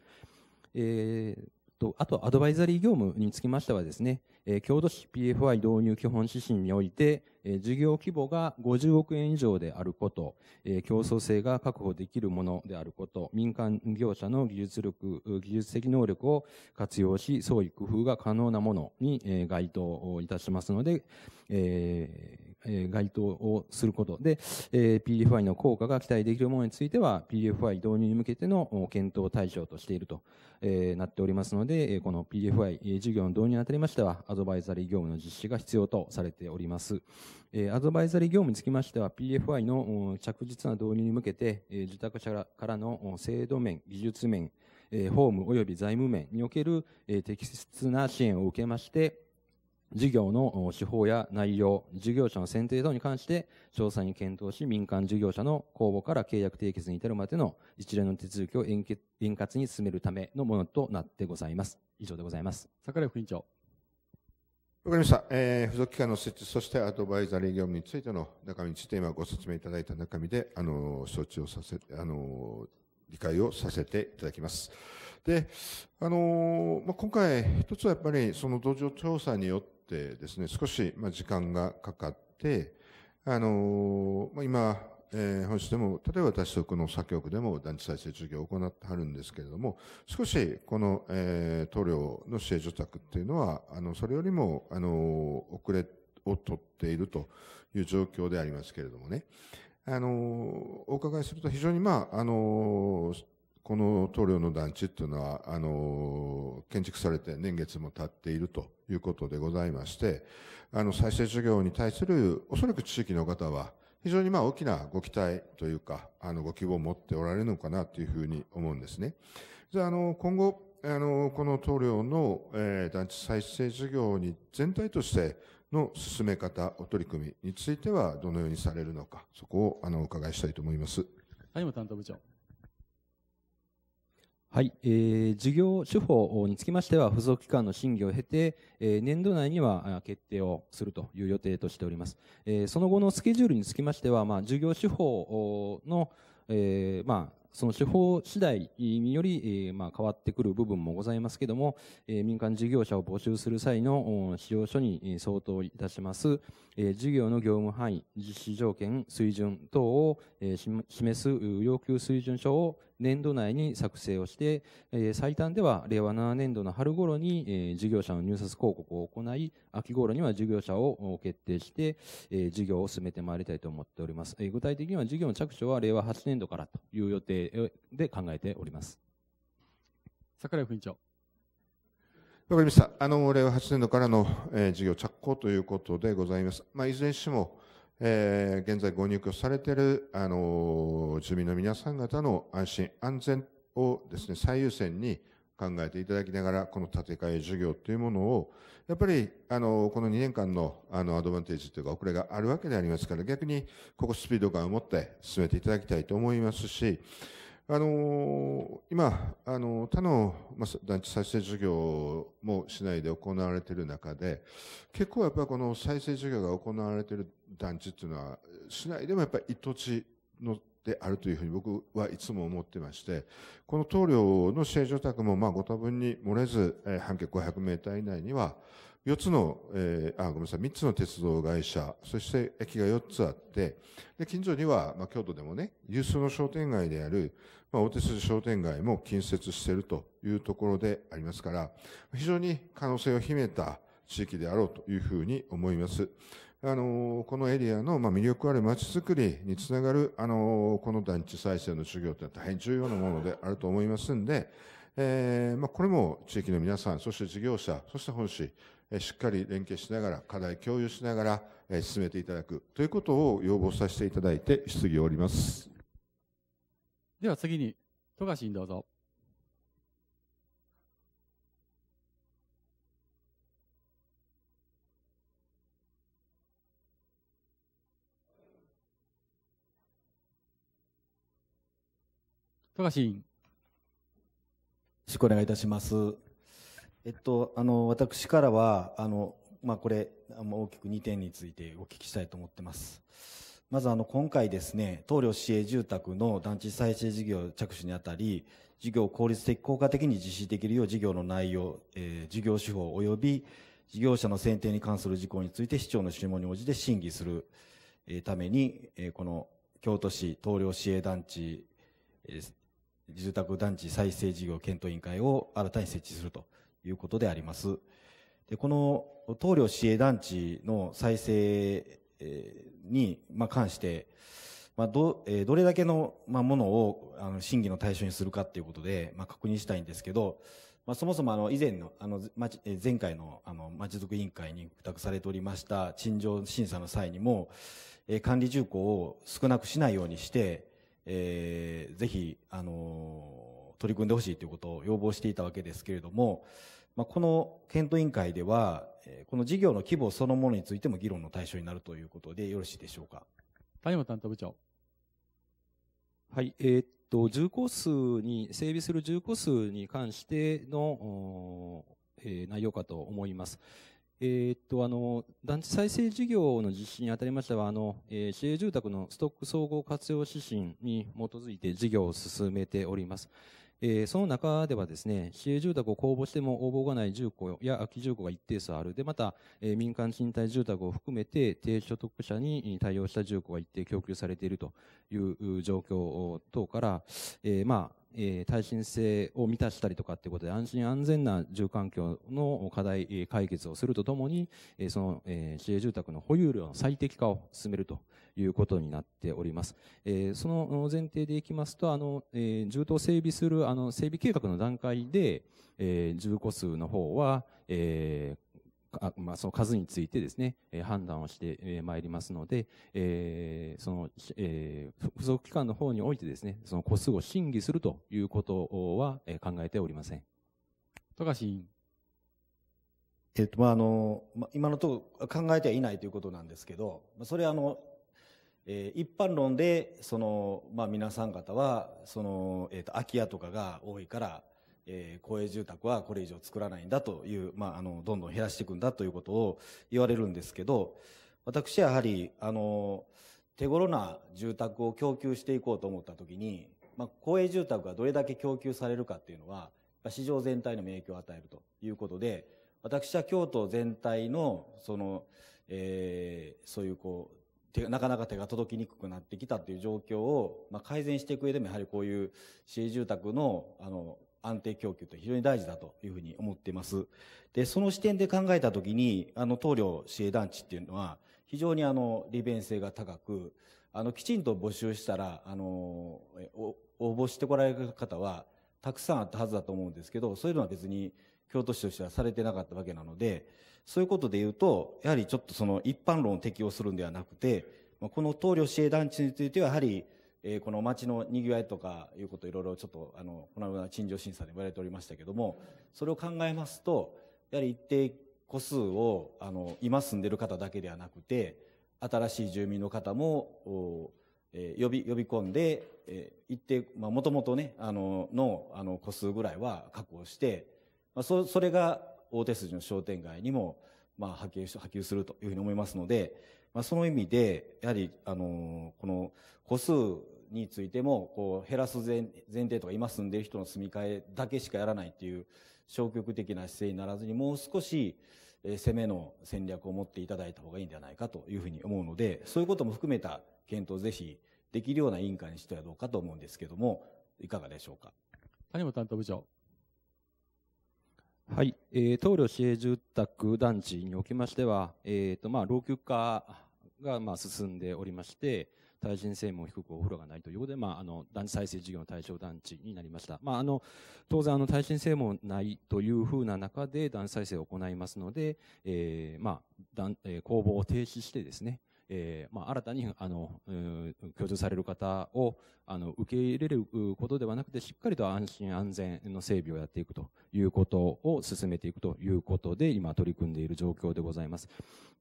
えーと、あとアドバイザリー業務につきましてはですね、えー、郷土市 PFI 導入基本指針において、事業規模が50億円以上であること、競争性が確保できるものであること、民間業者の技術力、技術的能力を活用し、創意工夫が可能なものに、該当いたしますので、該当をすることで、PDFI の効果が期待できるものについては、PDFI 導入に向けての検討対象としていると、なっておりますので、この PDFI 事業の導入にあたりましては、アドバイザリー業務の実施が必要とされております。アドバイザリー業務につきましては PFI の着実な導入に向けて受託者からの制度面、技術面、法務及び財務面における適切な支援を受けまして事業の手法や内容、事業者の選定等に関して詳細に検討し、民間事業者の公募から契約締結に至るまでの一連の手続きを円滑に進めるためのものとなってございます。以上でございます。桜井副員長。わかりました。えー、付属機関の設置、そしてアドバイザリー業務についての中身について今ご説明いただいた中身で、あの、承知をさせ、あの、理解をさせていただきます。で、あの、まあ、今回、一つはやっぱりその土壌調査によってですね、少し、まあ、時間がかかって、あの、まあ、今、えー、本日でも、例えば私とこの作区でも団地再生事業を行ってはるんですけれども、少しこの、えー、塗料の支援住託っていうのは、あの、それよりも、あの、遅れを取っているという状況でありますけれどもね、あの、お伺いすると非常にまあ、あの、この棟梁の団地っていうのは、あの、建築されて年月も経っているということでございまして、あの、再生事業に対する、おそらく地域の方は、非常にまあ大きなご期待というか、あの、ご希望を持っておられるのかなというふうに思うんですね。じゃあ、あの、今後、あの、この棟梁の、えー、団地再生事業に全体としての進め方、お取り組みについてはどのようにされるのか、そこを、あの、お伺いしたいと思います。はい、担当部長。はい、えー、事業手法につきましては、付属機関の審議を経て、えー、年度内には決定をするという予定としております。えー、その後のスケジュールにつきましては、まあ、事業手法の、えー、まあ、その手法次第により、えー、まあ、変わってくる部分もございますけども、えー、民間事業者を募集する際の使用書に相当いたします、えー、事業の業務範囲、実施条件、水準等を、えー、示す要求水準書を年度内に作成をして、え最短では令和7年度の春頃に、え事業者の入札広告を行い、秋頃には事業者を決定して、え事業を進めてまいりたいと思っております。え具体的には事業の着手は令和8年度からという予定で考えております。櫻井副委員長。わかりました。あの、令和8年度からの、え事業着工ということでございます。まあ、いずれにしても、えー、現在ご入居されている、あのー、住民の皆さん方の安心、安全をですね、最優先に考えていただきながら、この建て替え事業というものを、やっぱり、あのこの2年間の、あの、アドバンテージというか、遅れがあるわけでありますから、逆に、ここスピード感を持って進めていただきたいと思いますし、あの今、あの他の、まあ、団地再生事業も市内で行われている中で、結構やっぱりこの再生事業が行われている団地っていうのは、市内でもやっぱり一等地のであるというふうに僕はいつも思ってまして、この棟梁の市営住宅もまあご多分に漏れず、えー、半径500メーター以内には、4つの、えー、あ、ごめんなさい、3つの鉄道会社、そして駅が4つあって、で、近所には、まあ、京都でもね、有数の商店街である、まあ、大手筋商店街も近接しているというところでありますから、非常に可能性を秘めた地域であろうというふうに思います。あのこのエリアの、まあ、魅力ある街づくりにつながる、あのこの団地再生の授業というのは大変重要なものであると思いますんで、えーまあ、これも地域の皆さん、そして事業者、そして本市、えー、しっかり連携しながら、課題共有しながら、えー、進めていただくということを要望させていただいて質疑をおります。では次に、富樫にどうぞ。高橋委員。よろしくお願いいたします。えっと、あの、私からは、あの、まあ、これ、大きく2点についてお聞きしたいと思ってます。まずあの今回ですね、棟梁市営住宅の団地再生事業着手にあたり、事業を効率的、効果的に実施できるよう事業の内容、えー、事業手法及び事業者の選定に関する事項について市長の諮問に応じて審議するために、えー、この京都市棟梁市営団地住宅団地再生事業検討委員会を新たに設置するということであります。でこの棟梁市営団地の再生に、まあ、関して、まあどえどれだけの、まあ、ものをあの審議の対象にするかということで、まあ、確認したいんですけど、まあ、そもそもあの以前のあの前回のあの町づくり委員会に付託されておりました陳情審査の際にも、え管理重工を少なくしないようにして、えー、ぜひ、あの取り組んでほしいということを要望していたわけですけれども、まあ、この検討委員会では、この事業の規模そのものについても議論の対象になるということでよろしいでしょうか。谷本担当部長。はい、えー、っと、重工数に、整備する重工数に関しての、えー、内容かと思います。えー、っと、あの、団地再生事業の実施にあたりましては、あの、えー、市営住宅のストック総合活用指針に基づいて事業を進めております。えー、その中ではですね、市営住宅を公募しても応募がない住戸や空き住戸が一定数ある。で、また、えー、民間賃貸住宅を含めて低所得者に対応した住戸が一定供給されているという状況等から、えー、まあ、えー、耐震性を満たしたりとかっていうことで安心安全な住環境の課題、えー、解決をするとともに、えー、その、えー、市営住宅の保有量の最適化を進めるということになっております。えー、その前提でいきますと、あの、えー、住棟整備する、あの、整備計画の段階で、えー、住戸数の方は、えー、あまあ、その数についてですね、えー、判断をしてまいりますので、えー、その、えー、付属機関の方においてですね、その個数を審議するということは、え考えておりません。高橋委員。えっと、まあ、あの、まあ、今のところ考えてはいないということなんですけど、それはあの、えー、一般論で、その、まあ、皆さん方は、その、えっ、ー、と、空き家とかが多いから、えー、公営住宅はこれ以上作らないんだという、まあ、あの、どんどん減らしていくんだということを言われるんですけど、私はやはり、あの、手頃な住宅を供給していこうと思ったときに、まあ、公営住宅がどれだけ供給されるかっていうのは、市場全体にも影響を与えるということで、私は京都全体の、その、えー、そういうこう、なかなか手が届きにくくなってきたという状況を、まあ、改善していく上でもやはりこういう市営住宅のあの安定供給と非常に大事だというふうに思っています。で、その視点で考えたときに、あの、棟梁市営団地っていうのは、非常にあの、利便性が高く、あの、きちんと募集したら、あの、応募してこられる方は、たくさんあったはずだと思うんですけど、そういうのは別に京都市としてはされてなかったわけなので、そういうことで言うと、やはりちょっとその一般論を適用するんではなくて、この棟梁市営団地についてはやはりえー、この町のにぎわいとかいうことをいろいろちょっとあのこのような陳情審査で言われておりましたけどもそれを考えますとやはり一定個数をあの今住んでる方だけではなくて新しい住民の方も、えー、呼び呼び込んで、えー、一定もともとねあののあの個数ぐらいは確保して、まあ、そそれが大手筋の商店街にも、まあ、波及波及するというふうに思いますので、まあ、その意味でやはり、あのこの個数についても、こう、減らす前提とか、今住んでる人の住み替えだけしかやらないっていう、消極的な姿勢にならずに、もう少し、え攻めの戦略を持っていただいた方がいいんじゃないかというふうに思うので、そういうことも含めた検討をぜひ、できるような委員会にしてはどうかと思うんですけども、いかがでしょうか。谷本担当部長。はい、えー、棟梁市営住宅団地におきましては、えーとまあ、老朽化がまあ進んでおりまして、耐震性も低くお風呂がないということで、まあ、あの、団地再生事業の対象団地になりました。まあ、あの、当然、あの、耐震性もないというふうな中で団地再生を行いますので、えー、まあ、えー、工房を停止してですね、えー、まあ、新たに、あの、居住される方を、あの受け入れることではなくてしっかりと安心安全の整備をやっていくということを進めていくということで今取り組んでいる状況でございます、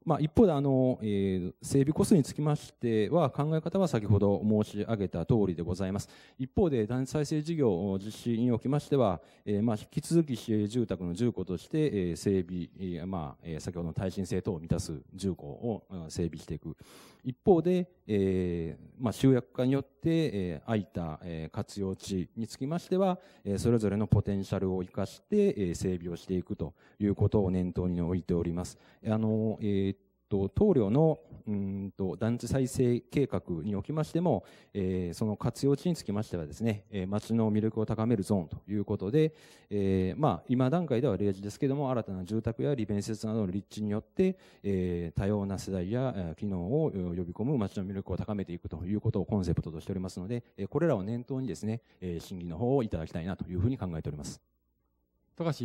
まあ、一方であの、えー、整備コストにつきましては考え方は先ほど申し上げた通りでございます一方で団地再生事業実施におきましては、えー、まあ引き続き市営住宅の住戸として、えー、整備、えー、まあ先ほどの耐震性等を満たす住戸を整備していく一方で、えーまあ、集約化によって、えー、空いた、えー、活用地につきましては、えー、それぞれのポテンシャルを生かして、えー、整備をしていくということを念頭に置いております。あの、えーと棟梁のうんと団地再生計画におきましても、えー、その活用地につきましてはですね、えー、町の魅力を高めるゾーンということで、えー、まあ今段階では例示ですけども新たな住宅や利便施設などの立地によって、えー、多様な世代や機能を呼び込む町の魅力を高めていくということをコンセプトとしておりますので、えー、これらを念頭にですね、えー、審議の方をいただきたいなというふうに考えております。高橋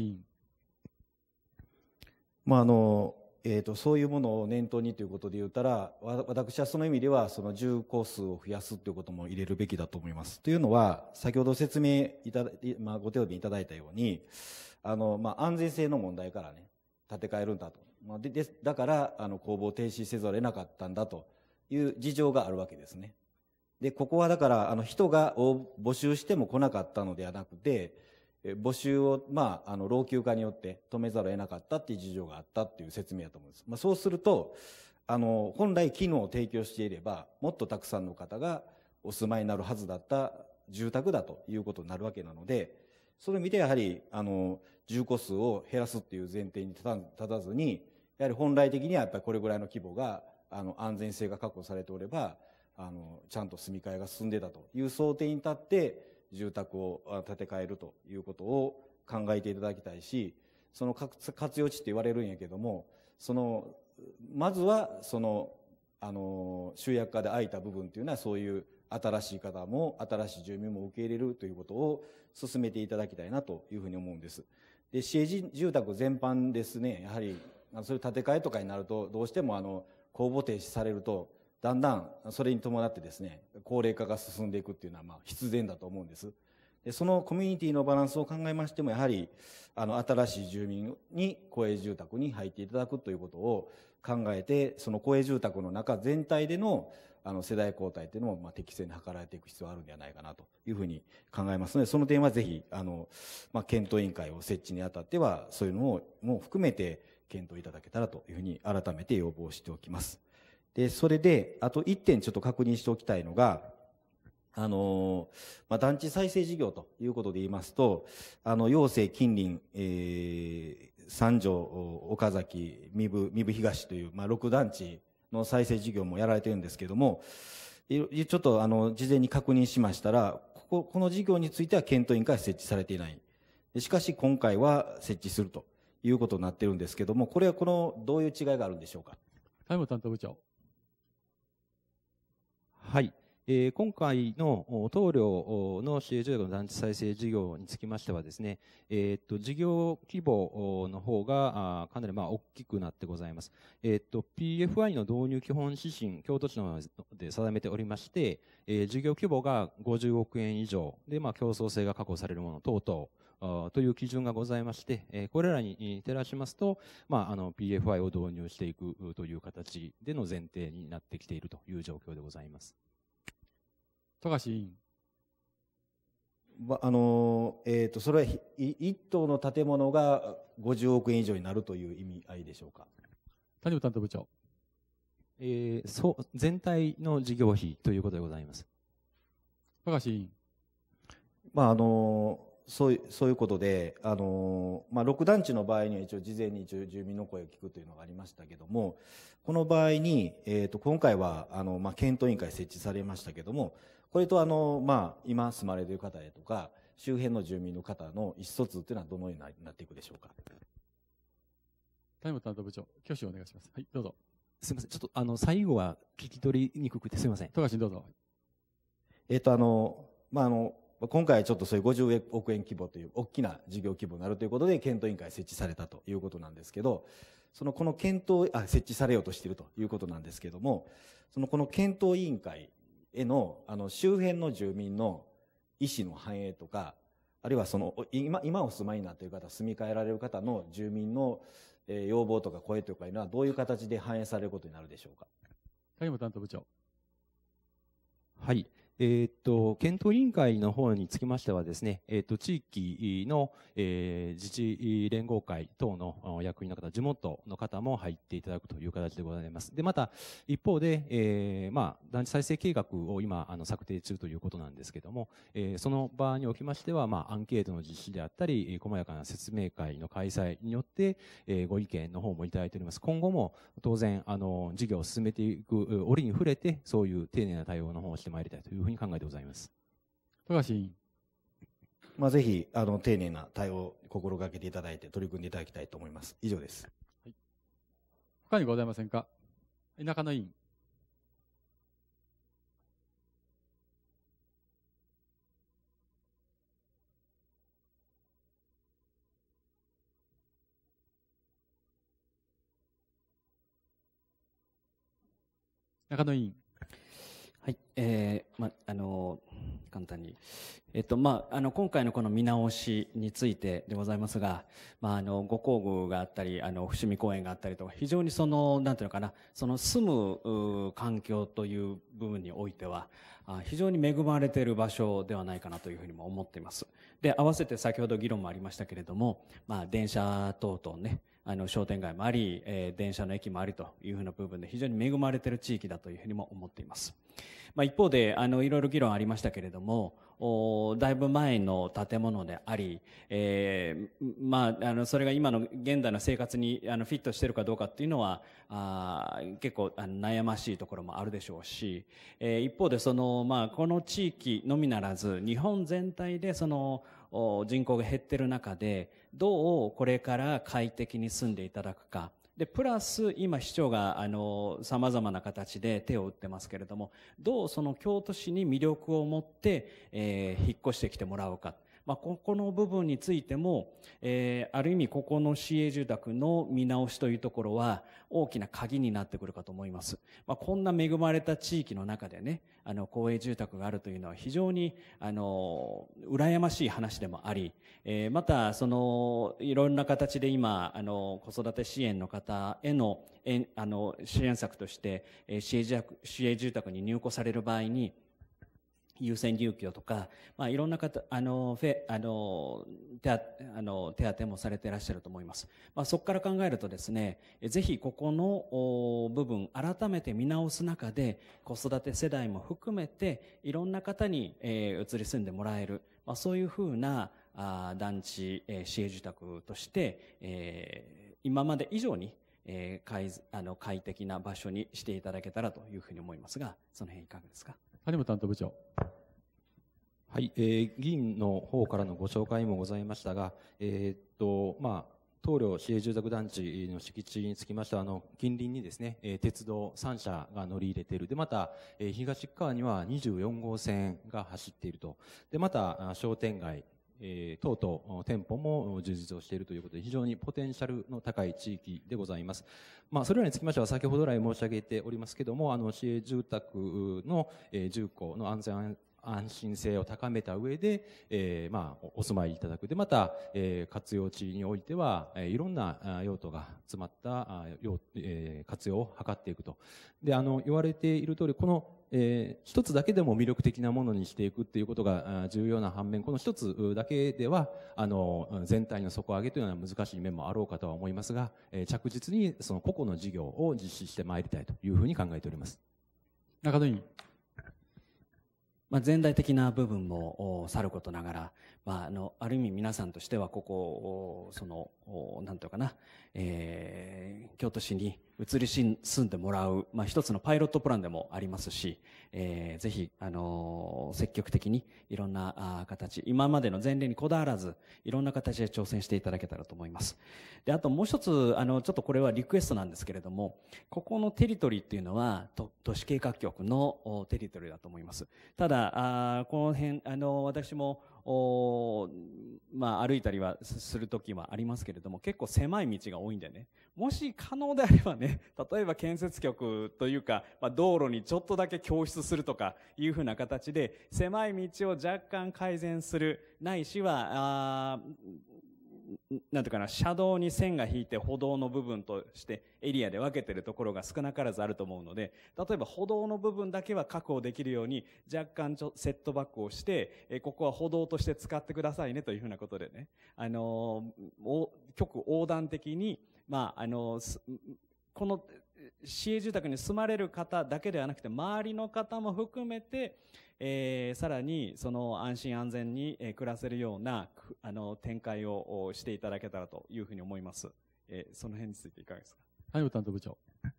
まああのえーと、そういうものを念頭にということで言ったら私はその意味ではその重工数を増やすということも入れるべきだと思います。というのは先ほど説明いただ、まあ、ご提弁いただいたようにあの、まあ、安全性の問題からね建て替えるんだと、まあ、ででだからあの工房を停止せざるを得なかったんだという事情があるわけですね。でここはだからあの人が募集しても来なかったのではなくて募集を、まあ、あの、老朽化によって止めざるを得なかったっていう事情があったっていう説明だと思うんです。まあ、そうすると、あの、本来機能を提供していれば、もっとたくさんの方がお住まいになるはずだった住宅だということになるわけなので、それを見てやはり、あの、住戸数を減らすっていう前提に立たずに、やはり本来的にはやっぱりこれぐらいの規模が、あの、安全性が確保されておれば、あの、ちゃんと住み替えが進んでたという想定に立って、住宅を建て替えるということを考えていただきたいし、その活用地って言われるんやけども、その、まずはその、あの、集約化で空いた部分っていうのはそういう新しい方も新しい住民も受け入れるということを進めていただきたいなというふうに思うんです。で、市営住宅全般ですね、やはり、そういう建て替えとかになると、どうしてもあの、公募停止されると、だんだんそれに伴ってですね、高齢化が進んでいくっていうのはまあ必然だと思うんです。でそのコミュニティのバランスを考えましても、やはり、あの、新しい住民に公営住宅に入っていただくということを考えて、その公営住宅の中全体での、あの、世代交代ていうのも、まあ、適正に図られていく必要があるんではないかなというふうに考えますので、その点はぜひ、あの、まあ、検討委員会を設置にあたっては、そういうのをも含めて検討いただけたらというふうに改めて要望しておきます。で、それで、あと1点ちょっと確認しておきたいのが、あのまあ、団地再生事業ということで言いますと、あの、陽性近隣、えー、三条、岡崎、三部、三部東という、まあ、6団地の再生事業もやられてるんですけども、ちょっとあの、事前に確認しましたら、ここ、この事業については検討委員会設置されていない。しかし今回は設置するということになってるんですけども、これはこの、どういう違いがあるんでしょうか。財務担当部長。はい。えー、今回の棟梁の市営住宅の団地再生事業につきましてはですね、えっ、と、事業規模の方がかなりまあ大きくなってございます。えっ、と、PFI の導入基本指針、京都市ので定めておりまして、えー、事業規模が50億円以上で、まあ、競争性が確保されるもの等々という基準がございまして、えこれらに照らしますと、まあ、あの PFI を導入していくという形での前提になってきているという状況でございます。富樫委員。まあのえーと、それは1棟の建物が50億円以上になるという意味合いでしょうか谷本担当部長、えー、そう全体の事業費ということでございます。高橋委員、まああのそういうそういうことで、あのまあ、六団地の場合には一応事前に一応住民の声を聞くというのがありましたけどもこの場合に、えーと、今回はあの、まあ、検討委員会設置されましたけどもこれとあの、まあ、今住まれている方へとか周辺の住民の方の意思疎通というのはどのようになっていくでしょうか田山担当部長挙手をお願いします。はい、どうぞすみませんちょっとあの最後は聞き取りにくくてすみません。富樫どうぞえっ、ー、とあのまああの今回はちょっとそういう50億円規模という大きな事業規模になるということで検討委員会設置されたということなんですけど、そのこの検討、あ、設置されようとしているということなんですけども、そのこの検討委員会への、あの、周辺の住民の意思の反映とか、あるいはその、今、今お住まいになっている方、住み替えられる方の住民の要望とか声とかいうのはどういう形で反映されることになるでしょうか。谷本担当部長。はい。えー、っと、検討委員会の方につきましてはですね、えー、っと、地域の、えー、自治連合会等の役員の方、地元の方も入っていただくという形でございます。で、また、一方で、えー、まあ、団地再生計画を今、あの、策定中ということなんですけども、えー、その場におきましては、まあ、アンケートの実施であったり、細やかな説明会の開催によって、えー、ご意見の方もいただいております。今後も、当然、あの、事業を進めていく折に触れて、そういう丁寧な対応の方をしてまいりたいというふうに考えてございます。高橋まあ、ぜひあの丁寧な対応を心がけていただいて取り組んでいただきたいと思います。以上です。はい、他にございませんか田舎の委員。中野委員。はい、えー、まあの簡単に、えっとまあ、あの今回のこの見直しについてでございますが、まあ、あのご工具があったりあの伏見公園があったりとか非常にそのなんていうのかなその住む環境という部分においては非常に恵まれている場所ではないかなというふうにも思っています。で合わせて先ほど議論もありましたけれども、まあ、電車等々ねあの商店街もあり、えー、電車の駅もありというふうな部分で非常に恵まれている地域だというふうにも思っています。まあ、一方であのいろいろ議論ありましたけれどもおだいぶ前の建物であり、えー、まあ、あの、それが今の現代の生活に、あの、フィットしてるかどうかっていうのは、あ結構あの悩ましいところもあるでしょうし、えー、一方で、その、まあ、この地域のみならず、日本全体で、その、人口が減ってる中で、どうこれから快適に住んでいただくか、で、プラス、今市長が、あの、様々な形で手を打ってますけれども、どうその京都市に魅力を持って、えー、引っ越してきてもらうか。まあ、ここの部分についても、えー、ある意味ここの市営住宅の見直しというところは大きな鍵になってくるかと思います。まあ、こんな恵まれた地域の中でね、あの、公営住宅があるというのは非常に、あの、羨ましい話でもあり、えー、また、その、いろんな形で今、あの、子育て支援の方への、えあの、支援策として、えー、市営住宅に入居される場合に、優先入居とか、まあ、いろんな方、あの、フェ、あの、手あ、あの、手当てもされていらっしゃると思います。まあ、そこから考えるとですね、ぜひここの部分、改めて見直す中で、子育て世代も含めて、いろんな方に、えー、移り住んでもらえる、まあ、そういうふうな、あ団地、えー、市営住宅として、えー、今まで以上に、えー、快あの快適な場所にしていただけたらというふうに思いますが、その辺いかがですか谷本担当部長。はい、えー、議員の方からのご紹介もございましたが、えー、っと、まあ、棟梁市営住宅団地の敷地につきましては、あの、近隣にですね、えー、鉄道3社が乗り入れている。で、また、えー、東側には24号線が走っていると。で、また、商店街、えー、等々店舗も充実をしているということで、非常にポテンシャルの高い地域でございます。まあ、それらにつきましては、先ほど来申し上げておりますけども、あの、市営住宅の、えー、住戸の安全安心性を高めた上で、えー、まあ、お住まいいただく。で、また、えー、活用地においては、えー、いろんな用途が詰まった、あ用えー、活用を図っていくと。で、あの、言われている通り、このえー、一つだけでも魅力的なものにしていくっていうことが重要な反面、この一つだけでは、あの、全体の底上げというのは難しい面もあろうかとは思いますが、えー、着実にその個々の事業を実施してまいりたいというふうに考えております。中野委員。まあ、全体的な部分もさることながら、まあ、あの、ある意味皆さんとしては、ここ、その、なんとうかな、えー、京都市に、移り住んでもらう、まあ、一つのパイロットプランでもありますし、えー、ぜひ、あのー、積極的にいろんなあ形、今までの前例にこだわらず、いろんな形で挑戦していただけたらと思います。で、あともう一つ、あの、ちょっとこれはリクエストなんですけれども、ここのテリトリーっていうのは、都市計画局のテリトリーだと思います。ただ、あこの辺、あの、私も、おまあ、歩いたりはする時はありますけれども結構狭い道が多いんでねもし可能であればね 例えば建設局というか、まあ、道路にちょっとだけ供出するとかいうふうな形で狭い道を若干改善するないしはあなんていうかな、車道に線が引いて歩道の部分としてエリアで分けてるところが少なからずあると思うので、例えば歩道の部分だけは確保できるように若干ちょセットバックをして、えここは歩道として使ってくださいねというふうなことでね、あのー、お、局横断的に、まあ、あのー、この市営住宅に住まれる方だけではなくて、周りの方も含めて、えー、さらに、その安心安全に暮らせるような、あの、展開をしていただけたらというふうに思います。えー、その辺についていかがですかはい、担当部長。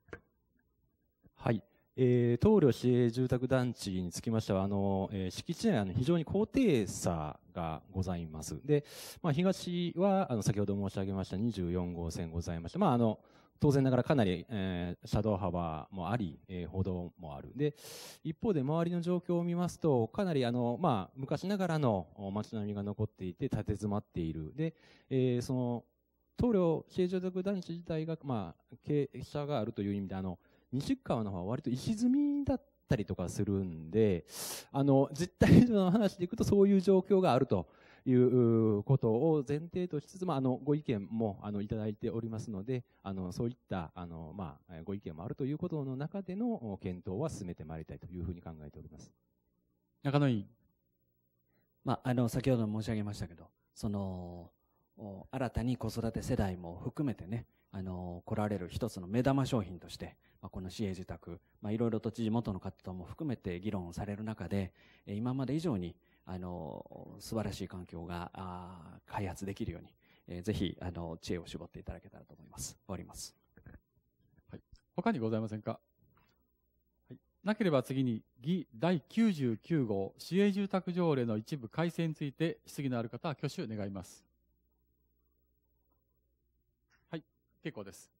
はい。えー、東梁市営住宅団地につきましては、あの、えー、敷地内は非常に高低差がございます。で、まあ、東は、あの、先ほど申し上げました24号線ございました。まあ、あの、当然ながらかなり、えー、車道幅もあり、えー、歩道もある。で、一方で周りの状況を見ますと、かなりあの、まあ、昔ながらの街並みが残っていて、建て詰まっている。で、えー、その、棟梁、軽乗族団地自体が、まあ、傾斜があるという意味で、あの、西川の方は割と石積みだったりとかするんで、あの、実態の話でいくとそういう状況があるということを前提としつつ、まあ、あの、ご意見も、あの、いただいておりますので、あの、そういった、あの、まあ、ご意見もあるということの中での検討は進めてまいりたいというふうに考えております。中野委員。まあ、あの、先ほど申し上げましたけど、その、新たに子育て世代も含めてね、あの、来られる一つの目玉商品として、まあ、この市営住宅、まあ、いろいろと知事元の方とも含めて議論される中で、今まで以上に、あの、素晴らしい環境が開発できるように、えー、ぜひ、あの、知恵を絞っていただけたらと思います。終わります。はい。他にございませんかはい。なければ次に、議第99号、市営住宅条例の一部改正について、質疑のある方は挙手願います。はい。結構です。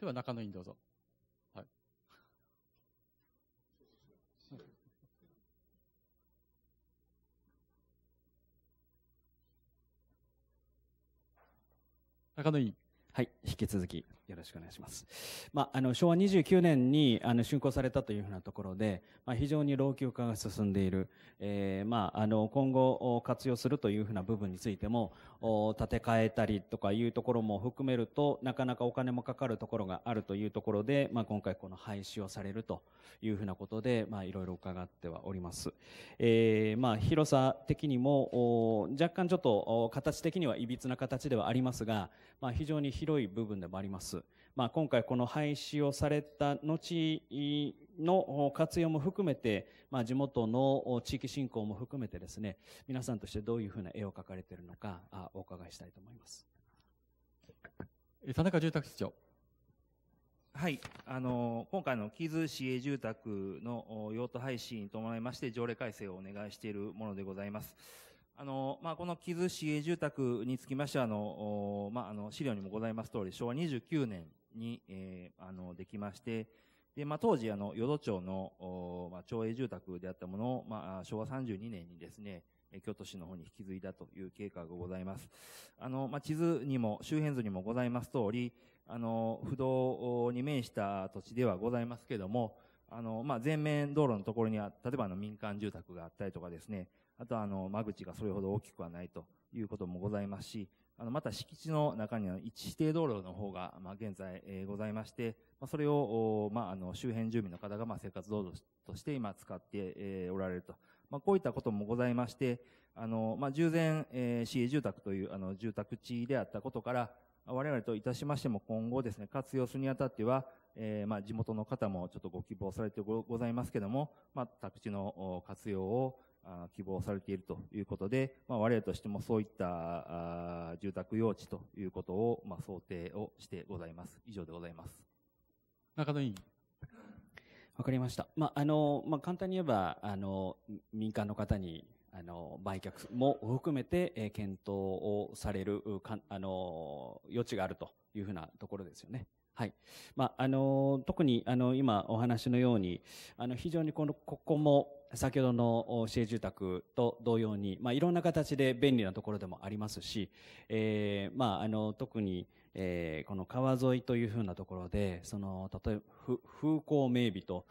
では、中野委員どうぞ。中野委員。はい、引き続きよろしくお願いします。まあ、あの昭和29年にあの竣工されたというふうなところで、まあ、非常に老朽化が進んでいる、えーまあ、あの今後活用するというふうな部分についても建て替えたりとかいうところも含めると、なかなかお金もかかるところがあるというところで、まあ、今回この廃止をされるというふうなことで、まあ、いろいろ伺ってはおります。えー、まあ、広さ的にも、若干ちょっと形的にはいびつな形ではありますが、まあ、非常に広い部分でもあります。まあ、今回この廃止をされた後の活用も含めて、まあ、地元の地域振興も含めてですね、皆さんとしてどういうふうな絵を描かれているのか、お伺いしたいと思います。田中住宅室長。はい、あの今回の木津市営住宅の用途廃止に伴いまして条例改正をお願いしているものでございます。あのまあ、この木津市営住宅につきましてはあの、まあ、あの資料にもございます通り昭和29年に、えー、あの、できまして、で、まあ、当時、あの、淀町の、まあ、町営住宅であったものを、まあ、昭和32年にですね、京都市の方に引き継いだという経過がございます。あの、まあ、地図にも、周辺図にもございます通り、あの、不動に面した土地ではございますけども、あの、まあ、前面道路のところには、例えばあの民間住宅があったりとかですね、あとはあの、間口がそれほど大きくはないということもございますし、あの、また敷地の中には一指定道路の方が、まあ、現在、えー、ございまして、まあ、それを、まあ、あの、周辺住民の方が、まあ、生活道路として今使って、えー、おられると。まあ、こういったこともございまして、あの、まあ、従前、えー、市営住宅という、あの、住宅地であったことから、我々といたしましても今後ですね、活用するにあたっては、えー、まあ、地元の方もちょっとご希望されてございますけども、まあ、宅地の活用を、希望されているということで、まあ、我々としてもそういった住宅用地ということを、まあ、想定をしてございます。以上でございます。中野委員。わかりました。まあ、あの、まあ、簡単に言えば、あの、民間の方に、あの、売却も含めて、えー、検討をされる、かあの、余地があるというふうなところですよね。はい。まあ、あの、特に、あの、今お話のように、あの、非常にこの、ここも、先ほどの市営住宅と同様に、まあ、いろんな形で便利なところでもありますし、えー、まあ、あの、特に、えー、この川沿いというふうなところで、その、例えば、風光明媚と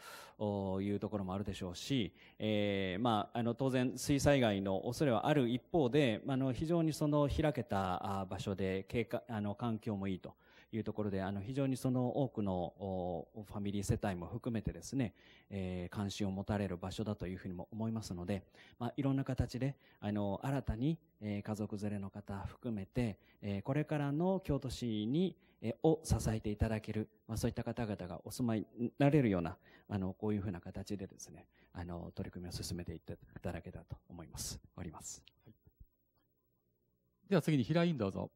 いうところもあるでしょうし、えー、まあ、あの、当然、水災害の恐れはある一方で、あの、非常にその開けた場所で、経過、あの、環境もいいと。いうところで、あの、非常にその多くのファミリー世帯も含めてですね、えー、関心を持たれる場所だというふうにも思いますので、まあ、いろんな形で、あの、新たに、えー、家族連れの方含めて、えー、これからの京都市に、えー、を支えていただける、まあ、そういった方々がお住まいになれるような、あの、こういうふうな形でですね、あの、取り組みを進めていただけたらと思います。おります。はい、では次に平井院どうぞ。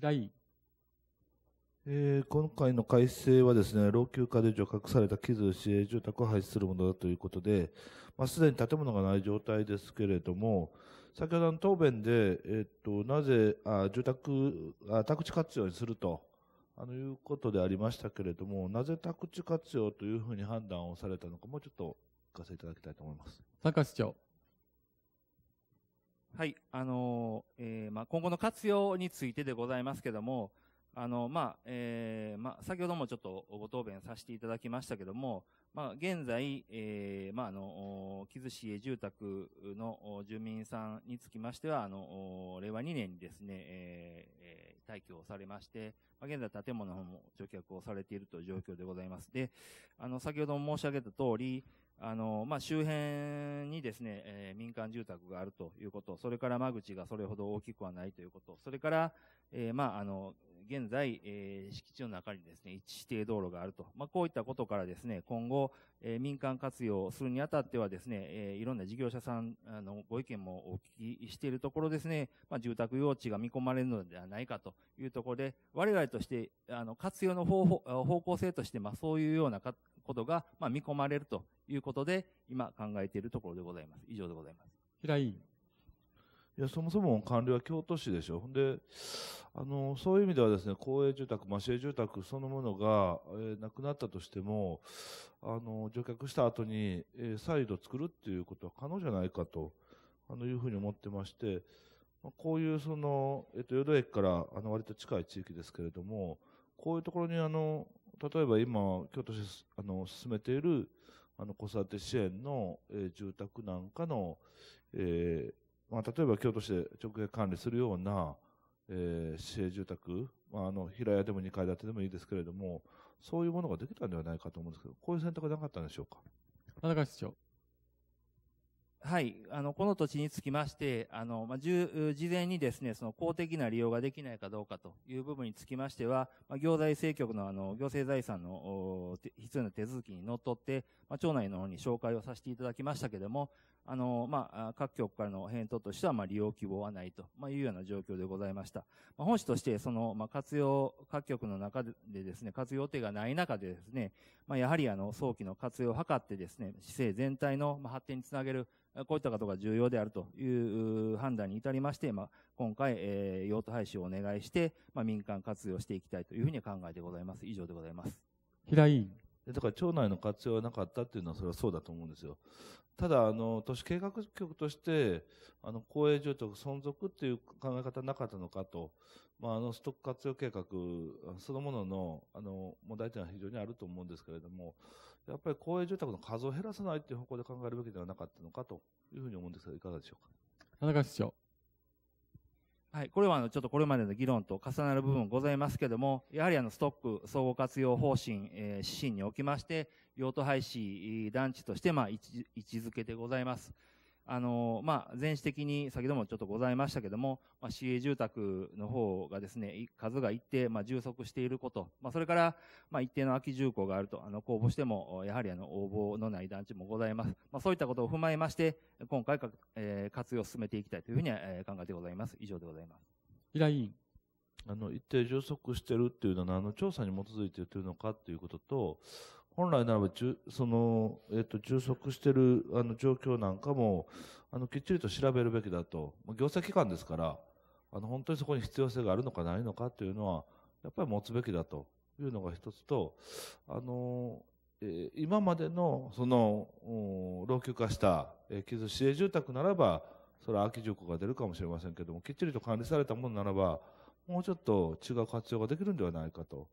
第えー、今回の改正はですね、老朽化で除却された傷、市営住宅を廃止するものだということで、まあ、すでに建物がない状態ですけれども、先ほどの答弁で、えっと、なぜ、あ住宅あ、宅地活用にすると、あの、いうことでありましたけれども、なぜ宅地活用というふうに判断をされたのかも、ちょっとお聞かせいただきたいと思います。参加市長。はい、あのー、えー、まあ、今後の活用についてでございますけども、あの、まあ、えー、まあ、先ほどもちょっとご答弁させていただきましたけども、まあ、現在、えー、まあ、あの、木津市営住宅の住民さんにつきましては、あの、令和2年にですね、えー、退去をされまして、まあ、現在建物の方も乗客をされているという状況でございます。で、あの、先ほども申し上げた通り、あの、まあ、周辺にですね、えー、民間住宅があるということ、それから間口がそれほど大きくはないということ、それから、えー、まあ、あの、現在、えー、敷地の中にですね、一指定道路があると。まあ、こういったことからですね、今後、えー、民間活用するにあたってはですね、えー、いろんな事業者さんあのご意見もお聞きしているところですね、まあ、住宅用地が見込まれるのではないかというところで、我々として、あの、活用の方法、方向性として、まあ、そういうようなか、ことが、まあ、見込まれるということで、今考えているところでございます。以上でございます。平井。いや、そもそも官僚は京都市でしょ。で、あの、そういう意味ではですね、公営住宅、まあ、市営住宅そのものが、えー、なくなったとしても、あの、除却した後に、えー、再度作るっていうことは可能じゃないかと、あの、いうふうに思ってまして、まあ、こういうその、えっ、ー、と、淀駅から、あの、割と近い地域ですけれども、こういうところにあの、例えば今、京都市あの進めているあの子育て支援の、えー、住宅なんかの、えーまあ、例えば京都市で直営管理するような、えー、市営住宅、まあ、あの平屋でも2階建てでもいいですけれども、そういうものができたんではないかと思うんですけど、こういう選択はなかったんでしょうか。田中市長はい。あの、この土地につきまして、あの、まあ、事前にですね、その公的な利用ができないかどうかという部分につきましては、まあ、行財政局のあの、行政財産の必要な手続きにのっとって、まあ、町内の方に紹介をさせていただきましたけれども、あの、まあ、各局からの返答としては、まあ、利用希望はないと、まあ、いうような状況でございました。まあ、本市として、その、まあ、活用、各局の中でですね、活用予定がない中でですね、まあ、やはりあの、早期の活用を図ってですね、市政全体のまあ、発展につなげるこういったことが重要であるという判断に至りまして、まあ、今回、えー、用途廃止をお願いして、まあ、民間活用していきたいというふうに考えてございます。以上でございます。平井委員。だから町内の活用はなかったっていうのはそれはそうだと思うんですよ。ただ、あの、都市計画局として、あの、公営住宅存続っていう考え方なかったのかと、まあ、あの、ストック活用計画そのものの、あの、問題点は非常にあると思うんですけれども、やっぱり公営住宅の数を減らさないという方向で考えるべきではなかったのかというふうに思うんですが、いかがでしょうか。田中市長。はい、これはあのちょっとこれまでの議論と重なる部分ございますけれども、やはりあのストック総合活用方針、えー、指針におきまして、用途廃止団地としてまあ位置づけでございます。あの、まあ、全市的に先ほどもちょっとございましたけども、まあ、市営住宅の方がですね、数が一定、まあ、充足していること、まあ、それから、まあ、一定の空き住戸があると、あの、公募しても、やはりあの、応募のない団地もございます。まあ、そういったことを踏まえまして、今回か、えー、活用を進めていきたいというふうに、えー、考えてございます。以上でございます。平井委員。あの、一定充足してるっていうのは、あの、調査に基づいて言ってるのかということと、本来ならばじゅその、えっと、充足しているあの状況なんかもあのきっちりと調べるべきだと行政機関ですからあの本当にそこに必要性があるのかないのかというのはやっぱり持つべきだというのが一つとあの、え今までのその老朽化した、え傷市営住宅ならばそれは空き塾が出るかもしれませんけどもきっちりと管理されたものならばもうちょっと違う活用ができるんではないかと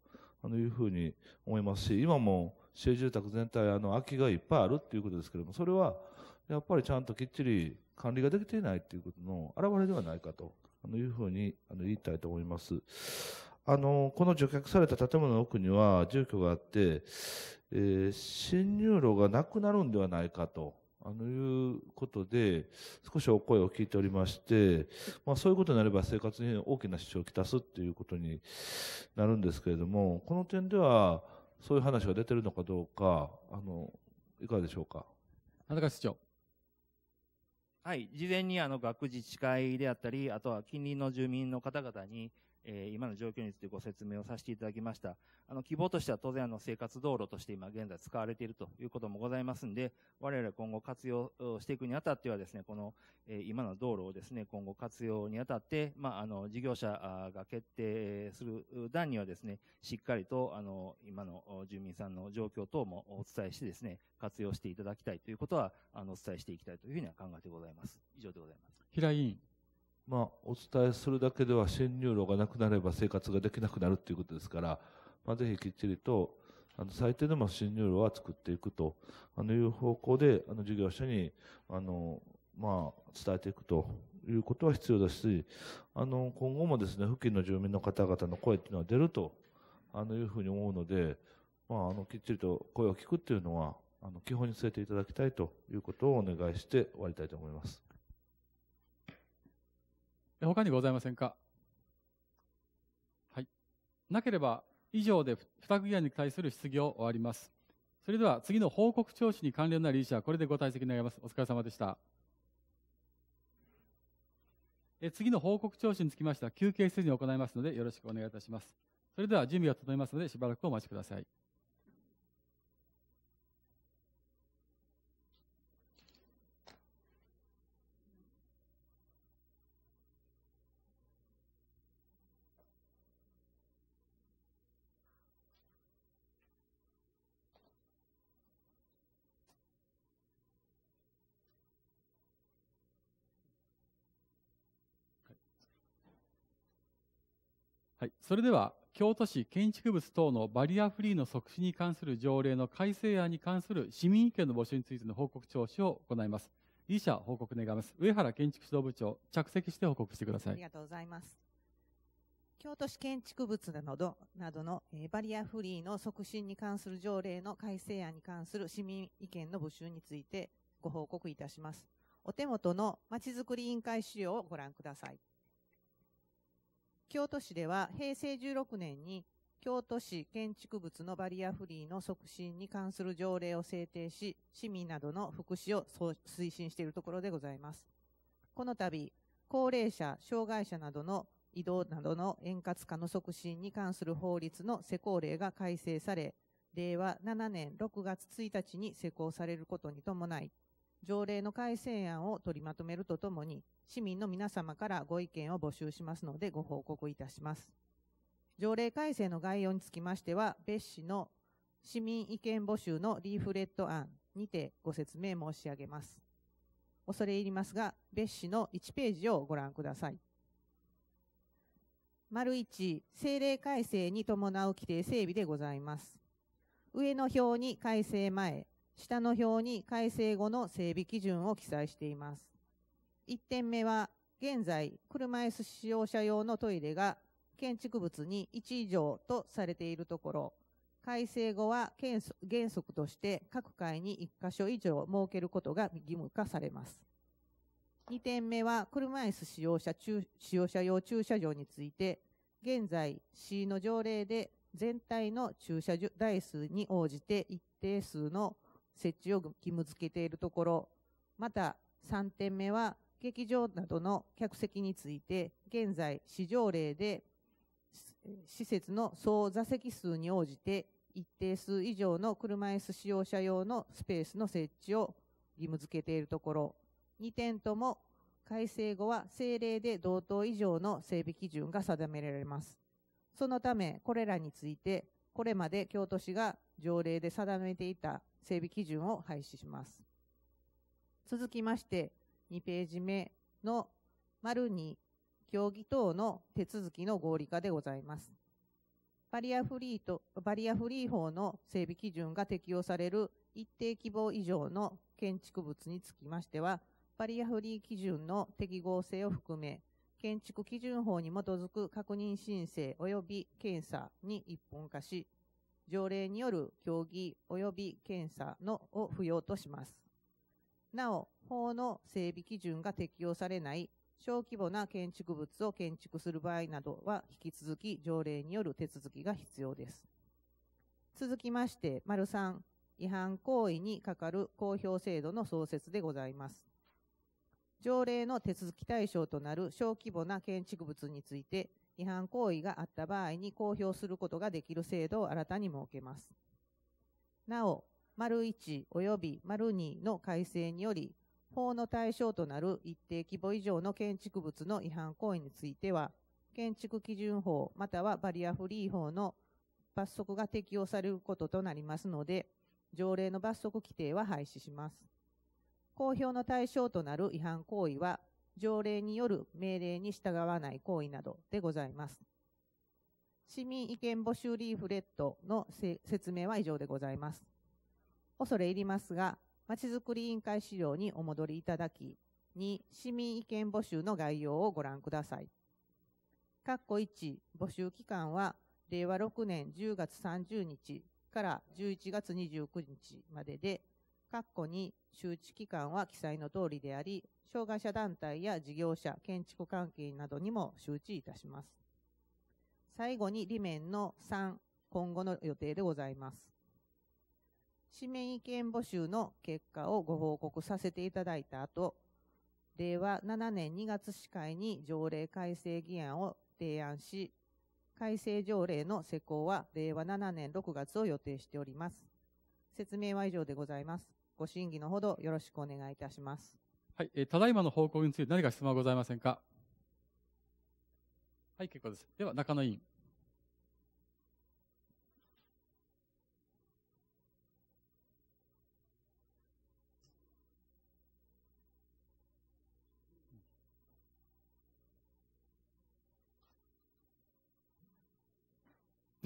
あのいうふうに思いますし、今も市営住宅全体、あの空きがいっぱいあるっていうことですけれども、それはやっぱりちゃんときっちり管理ができていないっていうことの表れではないかというふうに言いたいと思います。あの、この除却された建物の奥には住居があって、えー、侵入路がなくなるんではないかとあの、いうことで、少しお声を聞いておりまして、まあそういうことになれば生活に大きな支障をきたすっていうことになるんですけれども、この点では、そういう話が出てるのかどうか、あの、いかがでしょうか。花川室長。はい。事前にあの、学自治会であったり、あとは近隣の住民の方々に、えー、今の状況についてご説明をさせていただきました。あの、希望としては当然あの生活道路として今現在使われているということもございますんで、我々今後活用していくにあたってはですね、この、えー、今の道路をですね、今後活用にあたって、まあ、あの、事業者が決定する段にはですね、しっかりとあの、今の住民さんの状況等もお伝えしてですね、活用していただきたいということは、あの、お伝えしていきたいというふうには考えてございます。以上でございます。平井委員。まあ、お伝えするだけでは侵入路がなくなれば生活ができなくなるということですから、まあ、ぜひきっちりと、あの、最低でも侵入路は作っていくと、あの、いう方向で、あの、事業者に、あの、まあ、伝えていくということは必要だし、あの、今後もですね、付近の住民の方々の声っていうのは出ると、あの、いうふうに思うので、まあ、あの、きっちりと声を聞くっていうのは、あの、基本に据えていただきたいということをお願いして終わりたいと思います。他にございませんかはい。なければ、以上で二区議案に対する質疑を終わります。それでは次の報告聴取に関連な理事者、は、これでご退席願います。お疲れ様でした。え次の報告聴取につきましては休憩せずに行いますのでよろしくお願いいたします。それでは準備が整いますのでしばらくお待ちください。それでは、京都市建築物等のバリアフリーの促進に関する条例の改正案に関する市民意見の募集についての報告聴取を行います。理事報告願います。上原建築指導部長、着席して報告してください。ありがとうございます。京都市建築物などなどの、えバリアフリーの促進に関する条例の改正案に関する市民意見の募集についてご報告いたします。お手元のまちづくり委員会資料をご覧ください。京都市では平成16年に京都市建築物のバリアフリーの促進に関する条例を制定し、市民などの福祉を推進しているところでございます。この度、高齢者、障害者などの移動などの円滑化の促進に関する法律の施行令が改正され、令和7年6月1日に施行されることに伴い、条例の改正案を取りまとめるとともに、市民の皆様からご意見を募集しますのでご報告いたします。条例改正の概要につきましては、別紙の市民意見募集のリーフレット案にてご説明申し上げます。恐れ入りますが、別紙の1ページをご覧ください。丸1、政令改正に伴う規定整備でございます。上の表に改正前、下の表に改正後の整備基準を記載しています。1点目は、現在、車椅子使用者用のトイレが建築物に1以上とされているところ、改正後は原則として各階に1箇所以上設けることが義務化されます。2点目は、車椅子使用者使用者用駐車場について、現在、市の条例で全体の駐車台数に応じて一定数の設置を義務付けているところ、また3点目は、劇場などの客席について、現在、市場例で、施設の総座席数に応じて、一定数以上の車椅子使用者用のスペースの設置を義務付けているところ、2点とも改正後は政令で同等以上の整備基準が定められます。そのため、これらについて、これまで京都市が条例で定めていた整備基準を廃止します。続きまして、2ページ目の丸2、競技等の手続きの合理化でございます。バリアフリーと、バリアフリー法の整備基準が適用される一定規模以上の建築物につきましては、バリアフリー基準の適合性を含め、建築基準法に基づく確認申請及び検査に一本化し、条例による協議及び検査のを不要とします。なお、法の整備基準が適用されない小規模な建築物を建築する場合などは引き続き条例による手続きが必要です。続きまして、丸3、違反行為に係る公表制度の創設でございます。条例の手続き対象となる小規模な建築物について、違反行為があった場合に公表することができる制度を新たに設けます。なお、丸1及び丸2の改正により、法の対象となる一定規模以上の建築物の違反行為については、建築基準法またはバリアフリー法の罰則が適用されることとなりますので、条例の罰則規定は廃止します。公表の対象となる違反行為は、条例による命令に従わない行為などでございます。市民意見募集リーフレットの説明は以上でございます。恐れ入りますが、まちづくり委員会資料にお戻りいただき、2、市民意見募集の概要をご覧ください。括弧1、募集期間は令和6年10月30日から11月29日までで、括弧2、周知期間は記載の通りであり、障害者団体や事業者、建築関係などにも周知いたします。最後に、理面の3、今後の予定でございます。指名意見募集の結果をご報告させていただいた後、令和7年2月司会に条例改正議案を提案し、改正条例の施行は令和7年6月を予定しております。説明は以上でございます。ご審議のほどよろしくお願いいたします。はい、えー、ただいまの報告について何か質問はございませんかはい、結構です。では、中野委員。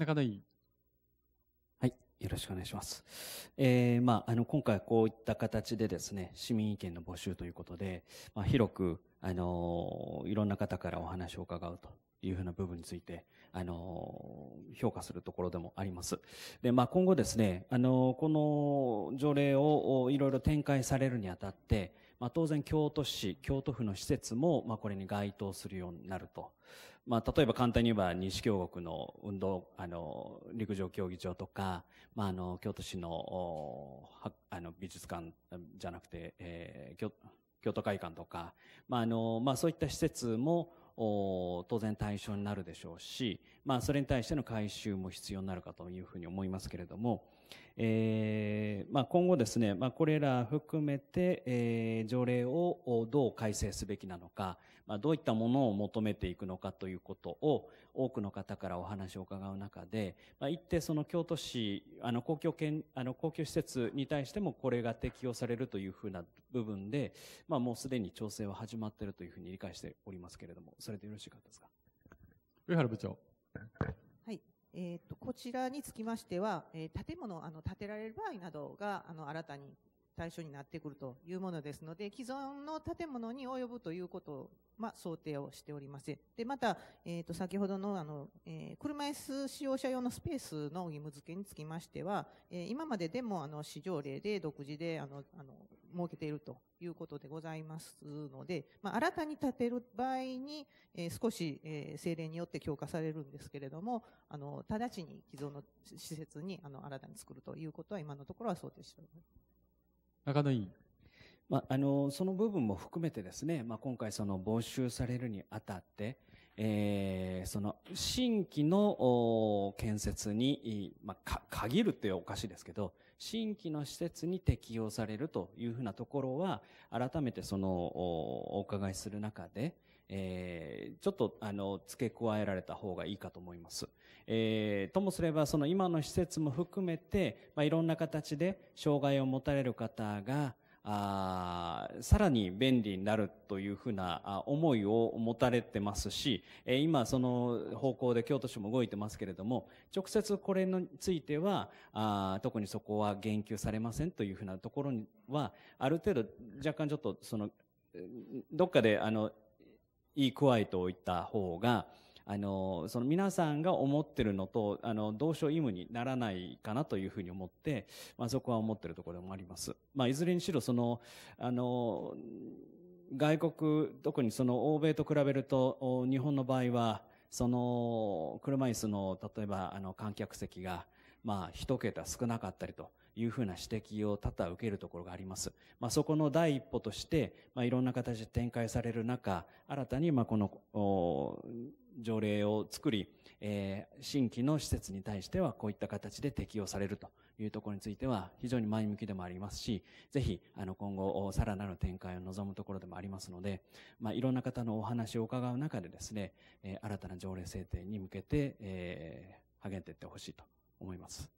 中野委員。はい。よろしくお願いします。えー、まあ、あの、今回こういった形でですね、市民意見の募集ということで、まあ、広く、あの、いろんな方からお話を伺うというふうな部分について、あの、評価するところでもあります。で、まあ、今後ですね、あの、この条例をいろいろ展開されるにあたって、まあ、当然京都市、京都府の施設も、まあ、これに該当するようになると。まあ、例えば簡単に言えば西京極の運動、あの、陸上競技場とか、まあ、あの、京都市の、あの、美術館じゃなくて、えー、京京都会館とか、まあ、あの、まあ、そういった施設も、お当然対象になるでしょうし、まあ、それに対しての回収も必要になるかというふうに思いますけれども、えーまあ、今後ですね、まあ、これら含めて、えー、条例をどう改正すべきなのか、まあ、どういったものを求めていくのかということを多くの方からお話を伺う中で、まあ、一定その京都市、あの公共権、あの公共施設に対してもこれが適用されるというふうな部分で、まあ、もうすでに調整は始まっているというふうに理解しておりますけれども、それでよろしかったですか上原部長。はい。えっ、ー、と、こちらにつきましては、えー、建物、あの、建てられる場合などが、あの、新たに対象になってくるというものですので、既存の建物に及ぶということを、まあ、想定をしております。で、また、えっ、ー、と、先ほどの、あの、えー、車椅子使用者用のスペースの義務付けにつきましては、えー、今まででも、あの、市場例で独自で、あの、あの、設けているということでございますので、まあ、新たに建てる場合に、えー、少し、えー、政令によって強化されるんですけれども、あの、直ちに既存の施設に、あの、新たに作るということは、今のところは想定しております。中野委員。まあ、あの、その部分も含めてですね、まあ、今回その募集されるにあたって、えー、その新規の建設に、まあ、限るっておかしいですけど、新規の施設に適用されるというふうなところは、改めてそのお伺いする中で、えー、ちょっと、あの、付け加えられた方がいいかと思います。えー、ともすれば、その今の施設も含めて、まあ、いろんな形で障害を持たれる方が、あさらに便利になるというふうな思いを持たれてますし、え今その方向で京都市も動いてますけれども、直接これについては、あ特にそこは言及されませんというふうなところには、ある程度若干ちょっとその、どっかであのいいクワイトをた方が、あの、その皆さんが思ってるのと、あの、同書意無にならないかなというふうに思って、まあそこは思ってるところもあります。まあいずれにしろその、あの、外国、特にその欧米と比べると、日本の場合は、その、車椅子の、例えば、あの、観客席が、まあ一桁少なかったりというふうな指摘を多々受けるところがあります。まあ、そこの第一歩として、まあ、いろんな形で展開される中、新たに、まあ、この、条例を作り、えー、新規の施設に対してはこういった形で適用されるというところについては非常に前向きでもありますし、ぜひ、あの、今後、さらなる展開を望むところでもありますので、まあ、いろんな方のお話を伺う中でですね、えー、新たな条例制定に向けて、えー、励んでいってほしいと思います。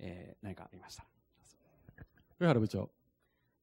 えー、何かありました上原部長。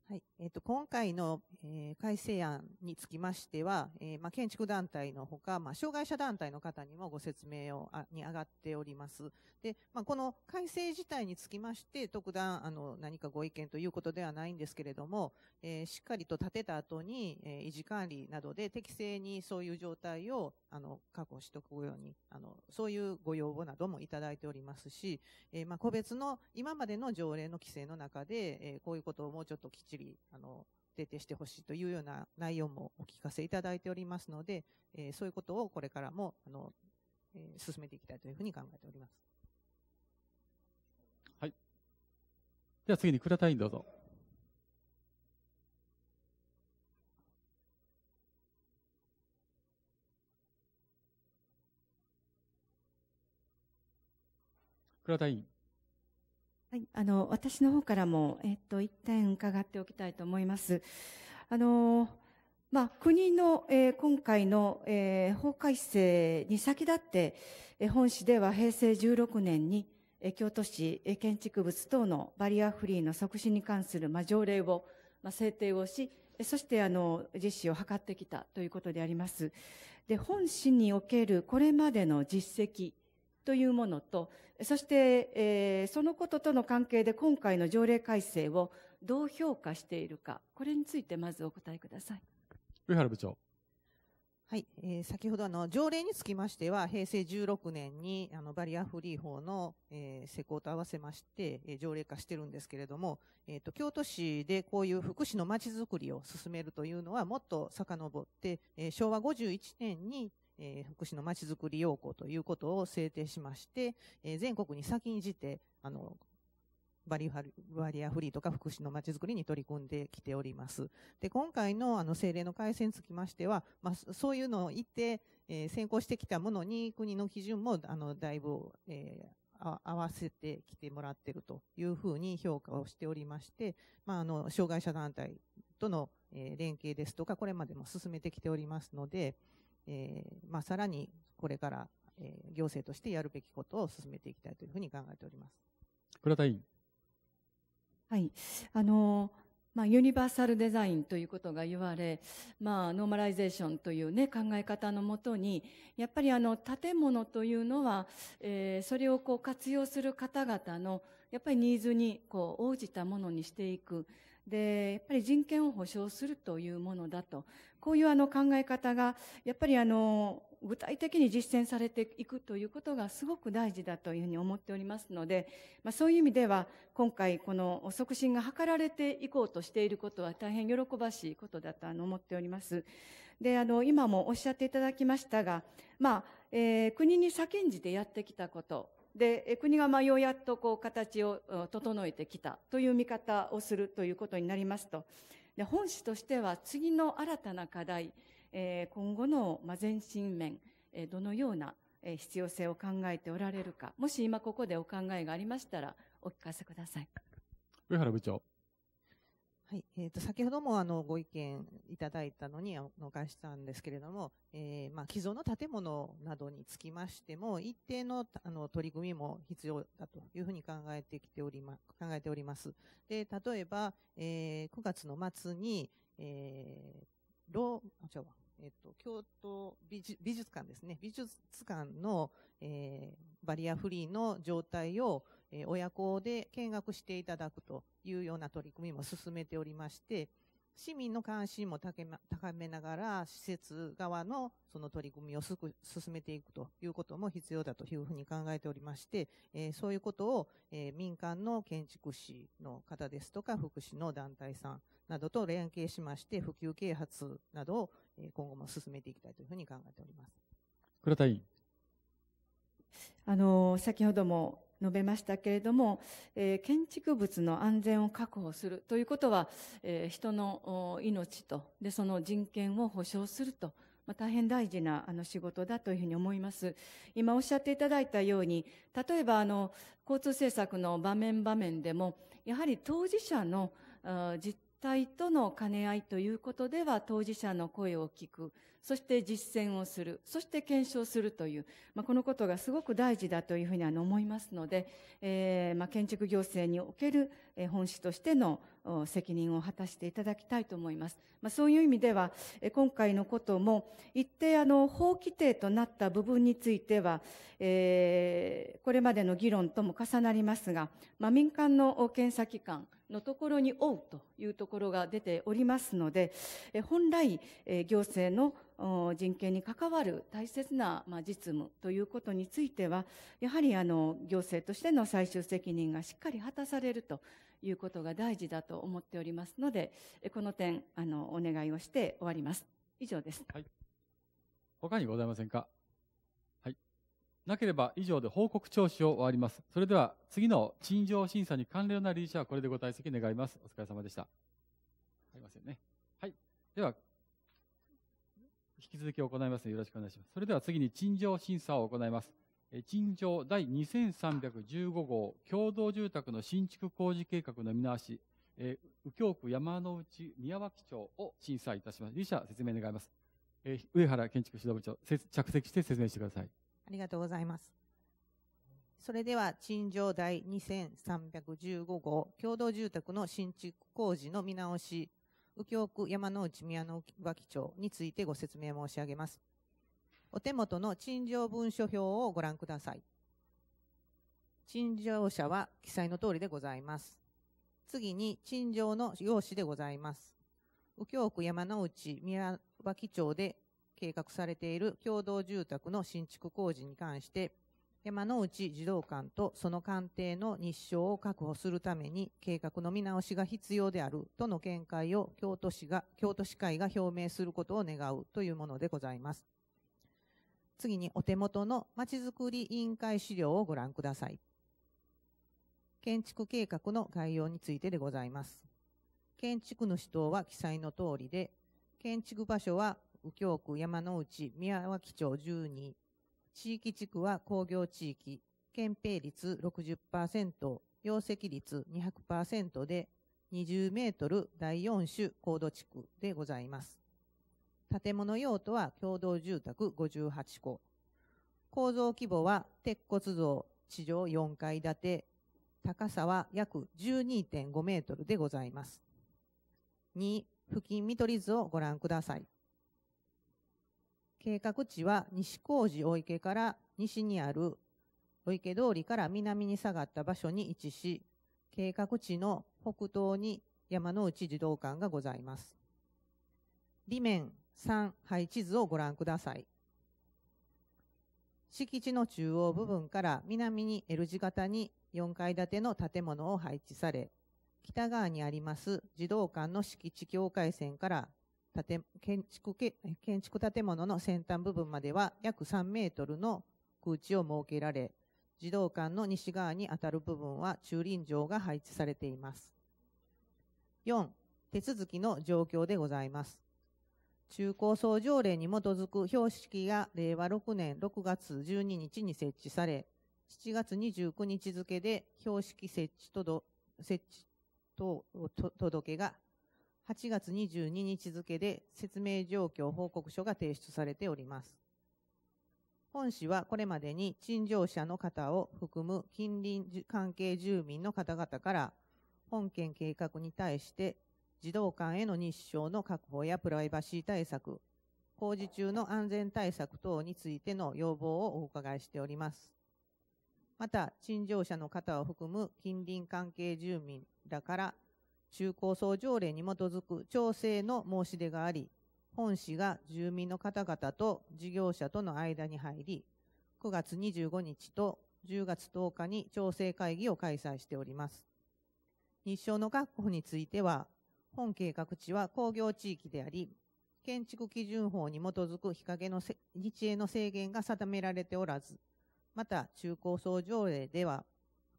はい。えっ、ー、と、今回の、えー、改正案につきましては、えー、まあ、建築団体のほか、まあ、障害者団体の方にもご説明を、あ、に上がっております。で、まあ、この改正自体につきまして、特段、あの、何かご意見ということではないんですけれども、えー、しっかりと立てた後に、えー、維持管理などで適正にそういう状態を、あの、確保しておくように、あの、そういうご要望などもいただいておりますし、えー、まあ、個別の、今までの条例の規制の中で、えー、こういうことをもうちょっときっちり、あの、徹底してほしいというような内容もお聞かせいただいておりますので、えー、そういうことをこれからも、あの、え進めていきたいというふうに考えております。では次に倉田委員どうぞ。倉田委員。はい、あの私の方からも、えっと、一点伺っておきたいと思います。あのまあ、国の、えー、今回の、えー、法改正に先立って、えー、本市では平成16年に、京都市建築物等のバリアフリーの促進に関する条例を制定をし、そしてあの実施を図ってきたということであります。で、本市におけるこれまでの実績というものと、そして、えー、そのこととの関係で今回の条例改正をどう評価しているか、これについてまずお答えください。上原部長。はい、えー、先ほどあの条例につきましては平成16年にあのバリアフリー法の、えー、施行と合わせまして、えー、条例化してるんですけれども、えーと、京都市でこういう福祉のまちづくりを進めるというのはもっと遡って、えー、昭和51年にえー、福祉のまちづくり要項ということを制定しまして、えー、全国に先んじて、あの、バリバリアフリーとか福祉のまちづくりに取り組んできております。で、今回のあの政令の改正につきましては、まあ、そういうのを言って、えー、先行してきたものに国の基準も、あの、だいぶ、えー合わせてきてもらってるというふうに評価をしておりまして、まあ、あの、障害者団体との連携ですとか、これまでも進めてきておりますので、えー、まあ、さらにこれから、え行政としてやるべきことを進めていきたいというふうに考えております。倉田委員。はい。あの、まあ、ユニバーサルデザインということが言われ、まあ、ノーマライゼーションというね、考え方のもとに、やっぱりあの、建物というのは、えー、それをこう活用する方々の、やっぱりニーズにこう応じたものにしていく。で、やっぱり人権を保障するというものだと。こういうあの考え方が、やっぱりあの、具体的に実践されていくということがすごく大事だというふうに思っておりますので、まあ、そういう意味では今回この促進が図られていこうとしていることは大変喜ばしいことだと思っております。であの今もおっしゃっていただきましたが、まあえー、国に先んじてやってきたことで国がまあようやっとこう形を整えてきたという見方をするということになりますとで本市としては次の新たな課題えー、今後の前身面、えー、どのような必要性を考えておられるか、もし今ここでお考えがありましたら、お聞かせください。上原部長。はい、えっ、ー、と、先ほどもあの、ご意見いただいたのにお返したんですけれども、えー、まあ、既存の建物などにつきましても、一定の、あの、取り組みも必要だというふうに考えてきておりま、考えております。で、例えば、えー、9月の末に、えー、ロー、えっと、京都美術館ですね。美術館の、えー、バリアフリーの状態を、えー、親子で見学していただくというような取り組みも進めておりまして、市民の関心も高めながら、施設側のその取り組みを進めていくということも必要だというふうに考えておりまして、えー、そういうことを、えー、民間の建築士の方ですとか、福祉の団体さん、などと連携しまして、普及啓発などを今後も進めていきたいというふうに考えております。倉田委員。あの、先ほども述べましたけれども、えー、建築物の安全を確保するということは、えー、人の命とでその人権を保障すると。まあ、大変大事なあの仕事だというふうに思います。今おっしゃっていただいたように、例えばあの交通政策の場面場面でも、やはり当事者の実体との兼ね合いということでは当事者の声を聞くそして実践をするそして検証するという、まあ、このことがすごく大事だというふうには思いますので、えーまあ、建築行政における本誌としての責任を果たしていただきたいと思います。まあ、そういう意味では、今回のことも、一定あの法規定となった部分については、えー、これまでの議論とも重なりますが、まあ、民間の検査機関、のところに追うというところが出ておりますので、本来、行政の人権に関わる大切な実務ということについては、やはりあの行政としての最終責任がしっかり果たされるということが大事だと思っておりますので、この点、あの、お願いをして終わります。以上です。はい。他にございませんかはい。なければ以上で報告聴取を終わります。それでは次の陳情審査に関連な理事者はこれでご退席願います。お疲れ様でした。ありませんね。はい。では、引き続き行いますのでよろしくお願いします。それでは次に陳情審査を行います。陳情第2315号共同住宅の新築工事計画の見直し、えー、右京区山の内宮脇町を審査いたします。以事説明願います。えー、上原建築指導部長、着席して説明してください。ありがとうございます。それでは、陳情第2315号共同住宅の新築工事の見直し、右京区山の内宮の脇町についてご説明申し上げます。お手元の陳情文書表をご覧ください。陳情者は記載の通りでございます。次に陳情の用紙でございます。右京区山之内宮脇町で計画されている共同住宅の新築工事に関して、山之内児童館とその官邸の日照を確保するために計画の見直しが必要であるとの見解を京都市が、京都市会が表明することを願うというものでございます。次にお手元のまちづくり委員会資料をご覧ください。建築計画の概要についてでございます。建築主等は記載の通りで、建築場所は右京区山の内宮脇町12、地域地区は工業地域、憲兵率60%、容積率200%で、20メートル第4種高度地区でございます。建物用途は共同住宅58戸。構造規模は鉄骨造地上4階建て、高さは約12.5メートルでございます。2、付近見取り図をご覧ください。計画地は西工事お池から西にあるお池通りから南に下がった場所に位置し、計画地の北東に山の内児童館がございます。裏面、3、配置図をご覧ください。敷地の中央部分から南に L 字型に4階建ての建物を配置され、北側にあります児童館の敷地境界線から建築建築建物の先端部分までは約3メートルの空地を設けられ、児童館の西側にあたる部分は駐輪場が配置されています。4、手続きの状況でございます。中高層条例に基づく標識が令和6年6月12日に設置され、7月29日付で標識設置と設置と届けが、8月22日付で説明状況報告書が提出されております。本市はこれまでに陳情者の方を含む近隣関係住民の方々から本県計画に対して児童館への日照の確保やプライバシー対策、工事中の安全対策等についての要望をお伺いしております。また、陳情者の方を含む近隣関係住民らから、中高層条例に基づく調整の申し出があり、本市が住民の方々と事業者との間に入り、9月25日と10月10日に調整会議を開催しております。日照の確保については、本計画地は工業地域であり、建築基準法に基づく日陰の日への制限が定められておらず、また中高層条例では、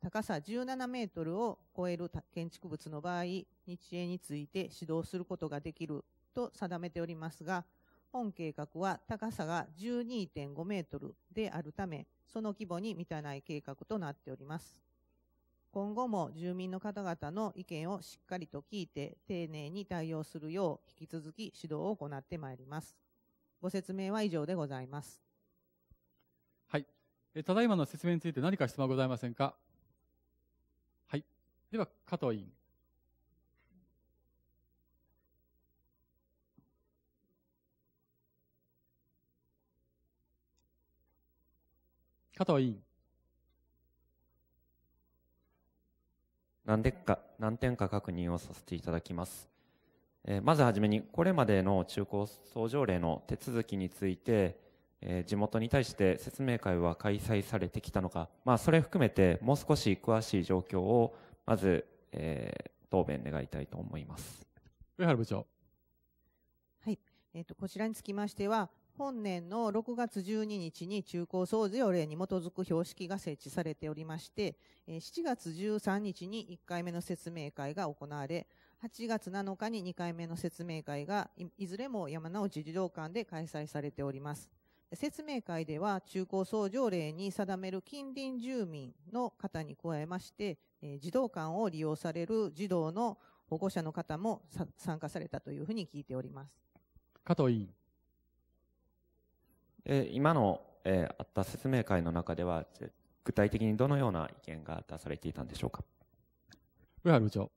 高さ17メートルを超える建築物の場合、日営について指導することができると定めておりますが、本計画は高さが12.5メートルであるため、その規模に満たない計画となっております。今後も住民の方々の意見をしっかりと聞いて、丁寧に対応するよう、引き続き指導を行ってまいります。ご説明は以上でございます。はい。えただいまの説明について何か質問ございませんかはい。では、加藤委員。加藤委員。何でか何点か確認をさせていただきます。えー、まずはじめに、これまでの中高相条例の手続きについて、えー、地元に対して説明会は開催されてきたのか、まあ、それ含めてもう少し詳しい状況を、まず、えー、答弁願いたいと思います。上原部長。はい。えっ、ー、と、こちらにつきましては、本年の6月12日に中高総条例に基づく標識が設置されておりまして、7月13日に1回目の説明会が行われ、8月7日に2回目の説明会がいずれも山内児童館で開催されております。説明会では中高総条例に定める近隣住民の方に加えまして、児童館を利用される児童の保護者の方も参加されたというふうに聞いております。加藤委員。で今の、えー、あった説明会の中では、具体的にどのような意見が出されていたんでしょうか。上原部長。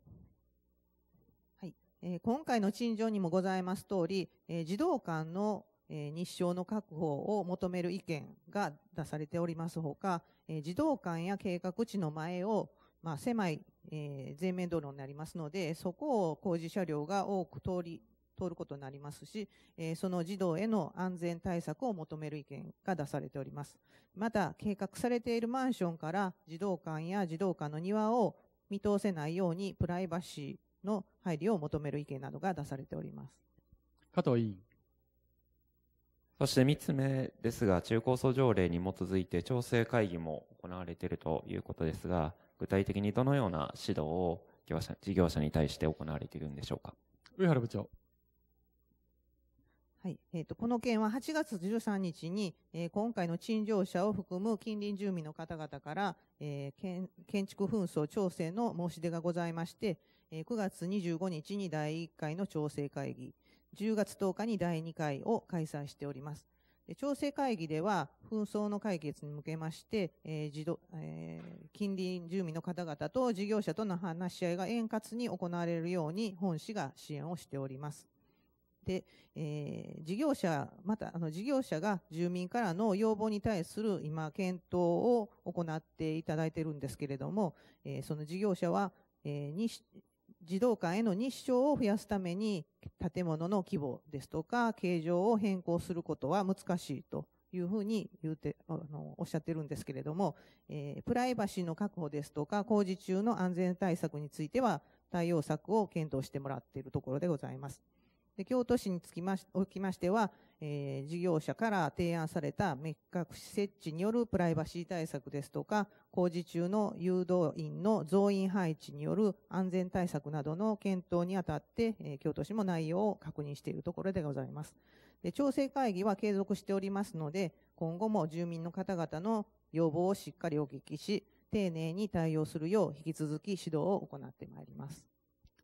はい、え今回の陳情にもございます通り、え児童館の、え日照の確保を求める意見が出されておりますほか、え児童館や計画地の前を、まあ、狭い、え全面道路になりますので、そこを工事車両が多く通り通ることになりますし、えその児童への安全対策を求める意見が出されております。また、計画されているマンションから児童館や児童館の庭を見通せないようにプライバシーの配慮を求める意見などが出されております。加藤委員。そして3つ目ですが、中高層条例に基づいて調整会議も行われているということですが、具体的にどのような指導を事業者に対して行われているんでしょうか。上原部長。はい。えっ、ー、と、この件は8月13日に、えー、今回の陳情者を含む近隣住民の方々から、えー、建築紛争調整の申し出がございまして、え9月25日に第1回の調整会議、10月10日に第2回を開催しております。調整会議では、紛争の解決に向けまして、えー、自動えー、近隣住民の方々と事業者との話し合いが円滑に行われるように、本市が支援をしております。で、えー、事業者、また、あの、事業者が住民からの要望に対する今、検討を行っていただいているんですけれども、えー、その事業者は、えー、に児童館への日照を増やすために、建物の規模ですとか、形状を変更することは難しいというふうに言うて、あの、おっしゃってるんですけれども、えー、プライバシーの確保ですとか、工事中の安全対策については、対応策を検討してもらっているところでございます。で京都市につきましおきましては、えー、事業者から提案された目隠し設置によるプライバシー対策ですとか、工事中の誘導員の増員配置による安全対策などの検討にあたって、えー、京都市も内容を確認しているところでございます。で調整会議は継続しておりますので、今後も住民の方々の要望をしっかりお聞きし、丁寧に対応するよう引き続き指導を行ってまいります。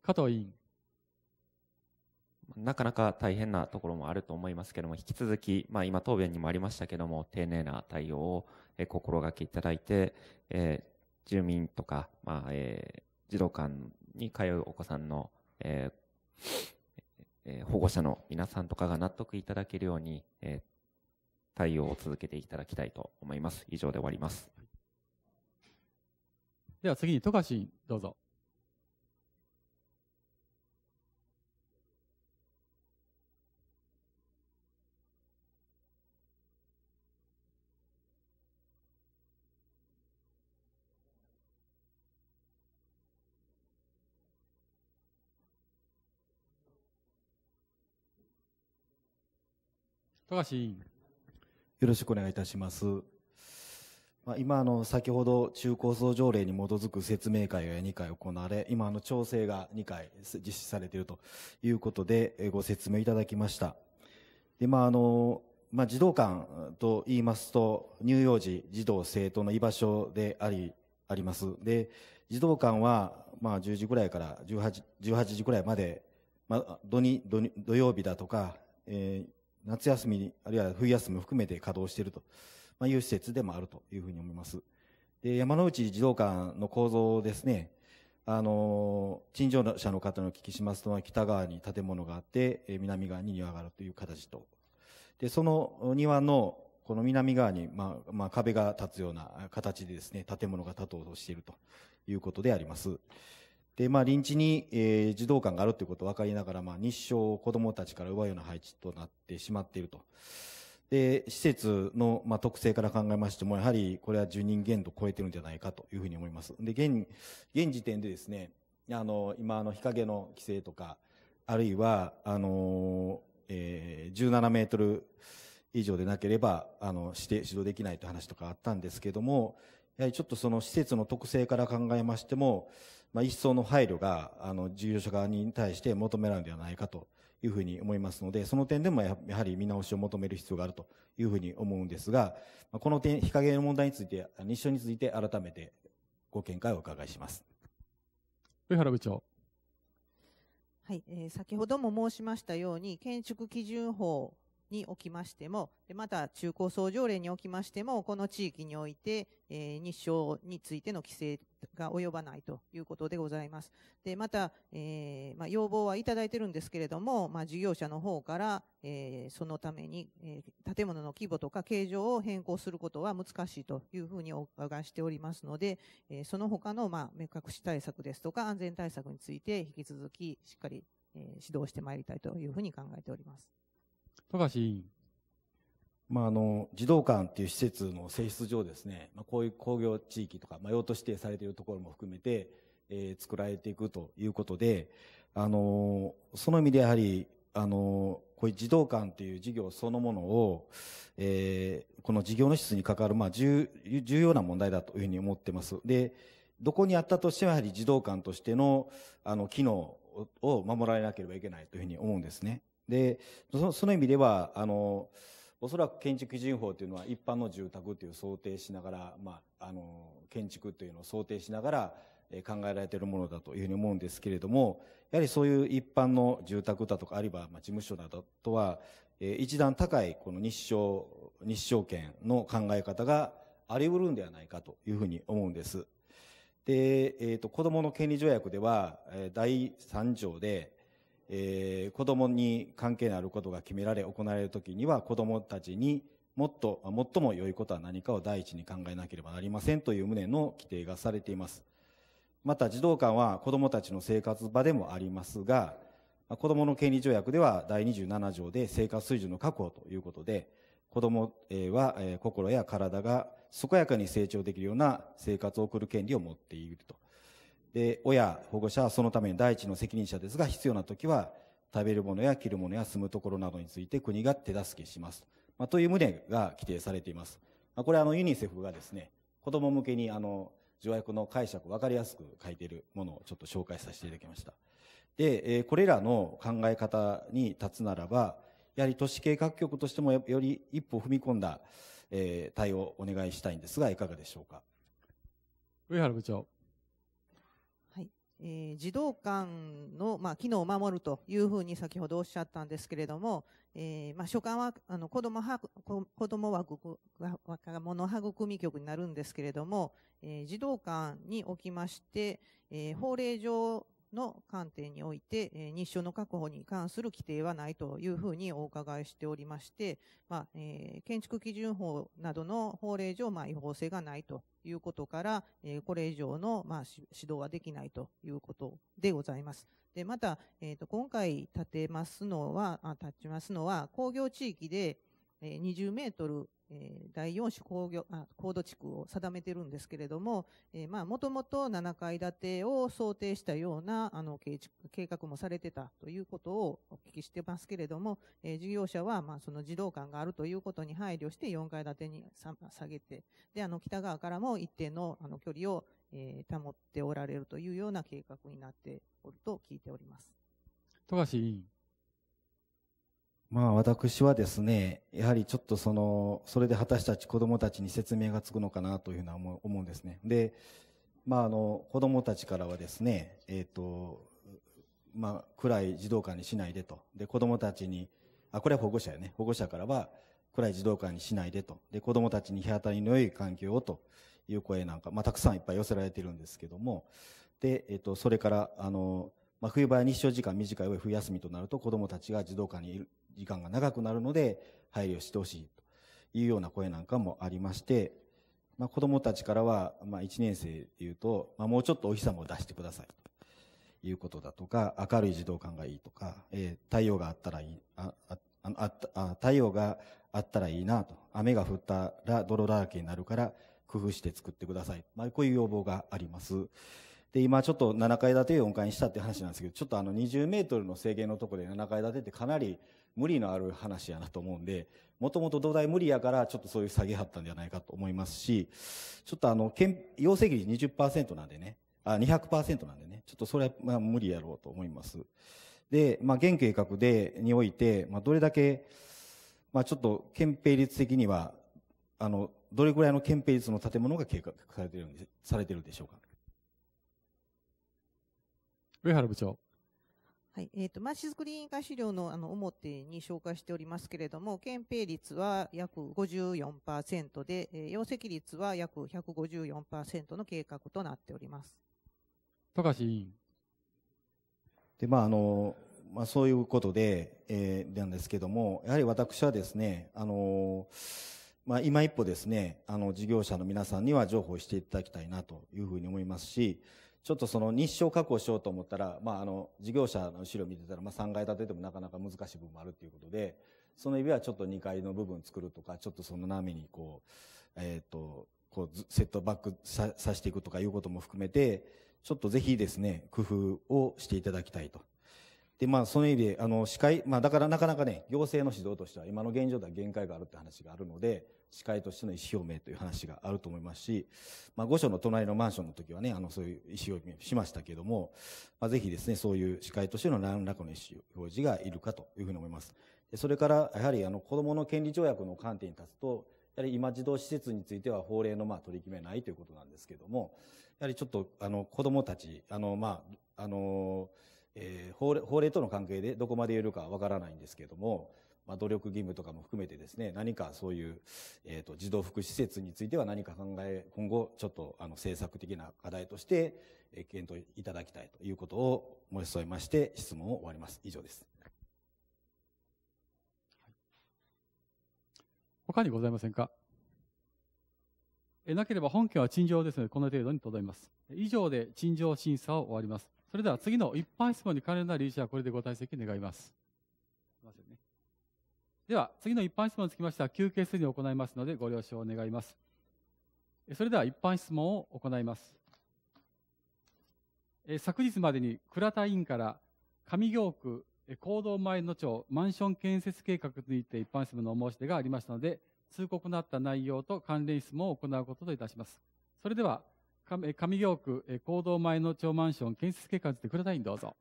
加藤委員。なかなか大変なところもあると思いますけども、引き続き、まあ今答弁にもありましたけども、丁寧な対応を心がけいただいて、えー、住民とか、まあ、えー、児童館に通うお子さんの、えー、保護者の皆さんとかが納得いただけるように、えー、対応を続けていただきたいと思います。以上で終わります。では次に、富樫どうぞ。高橋よろしくお願いいたします。まあ、今あの先ほど中高層条例に基づく説明会が2回行われ今あの調整が2回実施されているということでご説明いただきましたで、まああのまあ、児童館と言いますと乳幼児児童生徒の居場所でありありますで児童館はまあ10時ぐらいから 18, 18時ぐらいまで、まあ、土に土曜日だとか、えー、夏休み、あるいは冬休みも含めて稼働していると、まいう施設でもあるというふうに思います。で、山内児童館の構造ですね、あの、陳情者の方にお聞きしますと、北側に建物があって、南側に庭があるという形と。で、その庭の、この南側に、まあ、まあ、壁が立つような形でですね、建物が立とうとしているということであります。で、まあ、臨時に、えー、児童館があるということを分かりながら、まあ、日照を子どもたちから奪うような配置となってしまっていると。で、施設の、まあ、特性から考えましても、やはりこれは住人限度を超えてるんじゃないかというふうに思います。で、現、現時点でですね、あの、今、の、日陰の規制とか、あるいは、あの、えー、17メートル以上でなければ、あの、指導できないという話とかあったんですけども、やはりちょっとその施設の特性から考えましても、まあ、一層の配慮が、あの、事業者側に対して求められるのではないかというふうに思いますので、その点でもやはり見直しを求める必要があるというふうに思うんですが、この点、日陰の問題について、日照について改めてご見解をお伺いします。上原部長。はい、えー、先ほども申しましたように、建築基準法におきましても、また中高層条例におきましても、この地域において、え日照についての規制が及ばないということでございます。で、また、えー、まあ、要望はいただいてるんですけれども、まあ、事業者の方から、えー、そのために、えー、建物の規模とか形状を変更することは難しいというふうにお伺いしておりますので、えその他の、まあ、目隠し対策ですとか安全対策について引き続きしっかり、え指導してまいりたいというふうに考えております。富樫委員。まあ、あの児童館という施設の性質上ですね、まあ、こういう工業地域とか、まあ、用途指定されているところも含めて、えー、作られていくということで、あのその意味でやはり、あのこういう児童館という事業そのものを、えー、この事業の質に関わる、まあ、重要な問題だというふうに思ってます。でどこにあったとしてもやはり児童館としてのあの機能を守られなければいけないというふうに思うんですね。でその意味ではあのおそらく建築基準法というのは一般の住宅という想定しながら、まあ、あの建築というのを想定しながら考えられているものだというふうに思うんですけれどもやはりそういう一般の住宅だとかあるいはまあ事務所などとは一段高いこの日照日照権の考え方があり得るんではないかというふうに思うんです。で、えーと、子どもの権利条約では第3条でえー、子供に関係のあることが決められ行われる時には子供たちにもっと最も良いことは何かを第一に考えなければなりませんという旨の規定がされていますまた児童館は子供たちの生活場でもありますが子供の権利条約では第27条で生活水準の確保ということで子供は心や体が健やかに成長できるような生活を送る権利を持っているとで親保護者はそのために第一の責任者ですが必要な時は食べるものや着るものや住むところなどについて国が手助けします、まあ、という旨が規定されています、まあ、これはあのユニセフがですね子ども向けにあの条約の解釈を分かりやすく書いているものをちょっと紹介させていただきましたでこれらの考え方に立つならばやはり都市計画局としてもより一歩踏み込んだ対応をお願いしたいんですがいかがでしょうか上原部長え児童館の、まあ、機能を守るというふうに先ほどおっしゃったんですけれども、えー、まあ、所管は、あの、子供は、子供は、若者育み局になるんですけれども、えー、児童館におきまして、えー、法令上の観点において、え日照の確保に関する規定はないというふうにお伺いしておりまして、まあえー、建築基準法などの法令上、まあ、違法性がないということから、えー、これ以上の、まあ、指導はできないということでございます。でまた、えーと、今回建てますのは、あ建ちますのは工業地域で20メートルえー、第4種工業あ高度地区を定めてるんですけれども、えー、まあ、もともと7階建てを想定したような、あの、計画もされてたということをお聞きしてますけれども、えー、事業者は、まあ、その児童館があるということに配慮して4階建てに下げて、で、あの、北側からも一定の、あの、距離を、えー、保っておられるというような計画になっておると聞いております。富樫委員。まあ私はですね、やはりちょっとその、それで私たち子供たちに説明がつくのかなというふうな思うんですね。で、まああの、子供たちからはですね、えっ、ー、と、まあ暗い児童館にしないでと。で、子供たちに、あ、これは保護者やね。保護者からは暗い児童館にしないでと。で、子供たちに日当たりの良い環境をという声なんか、まあたくさんいっぱい寄せられてるんですけども、で、えっ、ー、と、それから、あの、まあ、冬場や日照時間短い上冬休みとなると子供たちが児童館にいる。時間が長くなるので配慮してほしいというような声なんかもありまして、まあ、子どもたちからは、まあ、1年生でいうと、まあ、もうちょっとお日様を出してくださいということだとか明るい児童館がいいとか、えー、太陽があったらいいああああ太陽があったらいいなと雨が降ったら泥だらけになるから工夫して作ってください、まあ、こういう要望があります。で今ちょっと7階建てを4階にしたって話なんですけどちょっとあの20メートルの制限のところで7階建てってかなり無理のある話やなと思うんで、もともと土台無理やから、ちょっとそういう下げはったんじゃないかと思いますし、ちょっとあの、要請率20%なんでね、あ、200%なんでね、ちょっとそれは無理やろうと思います。で、まあ、現計画で、において、まあ、どれだけ、まあ、ちょっと憲兵率的には、あの、どれぐらいの憲兵率の建物が計画されてるんで、されてるでしょうか。上原部長。はい。えっ、ー、と、ましずくり委員会資料の、あの、表に紹介しておりますけれども、憲兵率は約54%で、えー、容積率は約154%の計画となっております。高橋委員。で、まあ、あの、まあ、そういうことで、えー、なんですけども、やはり私はですね、あのまあ、今一歩ですね、あの、事業者の皆さんには譲歩していただきたいなというふうに思いますし、ちょっとその日照確保しようと思ったら、まあ、あの、事業者の資料見てたら、まあ、3階建てでもなかなか難しい部分もあるっていうことで、その指はちょっと2階の部分作るとか、ちょっとその波にこう、えっ、ー、と、こう、セットバックささしていくとかいうことも含めて、ちょっとぜひですね、工夫をしていただきたいと。で、まあ、その意味で、あの、司会、まあ、だからなかなかね、行政の指導としては、今の現状では限界があるって話があるので、司会としての意思表明という話があると思いますし、まあ、御所の隣のマンションの時はね、あの、そういう意思表明しましたけれども、まあ、ぜひですね、そういう司会としての何らかの意思表示がいるかというふうに思います。それから、やはり、あの、子供の権利条約の観点に立つと、やはり今児童施設については法令のまあ取り決めないということなんですけれども、やはりちょっと、あの、子供たち、あの、まあ、あの、えー、法令、法令との関係でどこまで言えるかわからないんですけれども、まあ、努力義務とかも含めてですね、何かそういう、えっ、ー、と、児童福祉施設については何か考え、今後、ちょっと、あの、政策的な課題として、えー、検討いただきたいということを申し添えまして、質問を終わります。以上です。他にございませんかえなければ本件は陳情ですので、この程度にとどめます。以上で陳情審査を終わります。それでは次の一般質問に関連の理事はこれでご退席願います。では、次の一般質問につきましては、休憩室に行いますので、ご了承を願います。それでは、一般質問を行います。昨日までに倉田委員から上京区行動前の町マンション建設計画について一般質問のお申し出がありましたので通告のあった内容と関連質問を行うことといたしますそれでは上京区行動前の町マンション建設計画について倉田委員どうぞ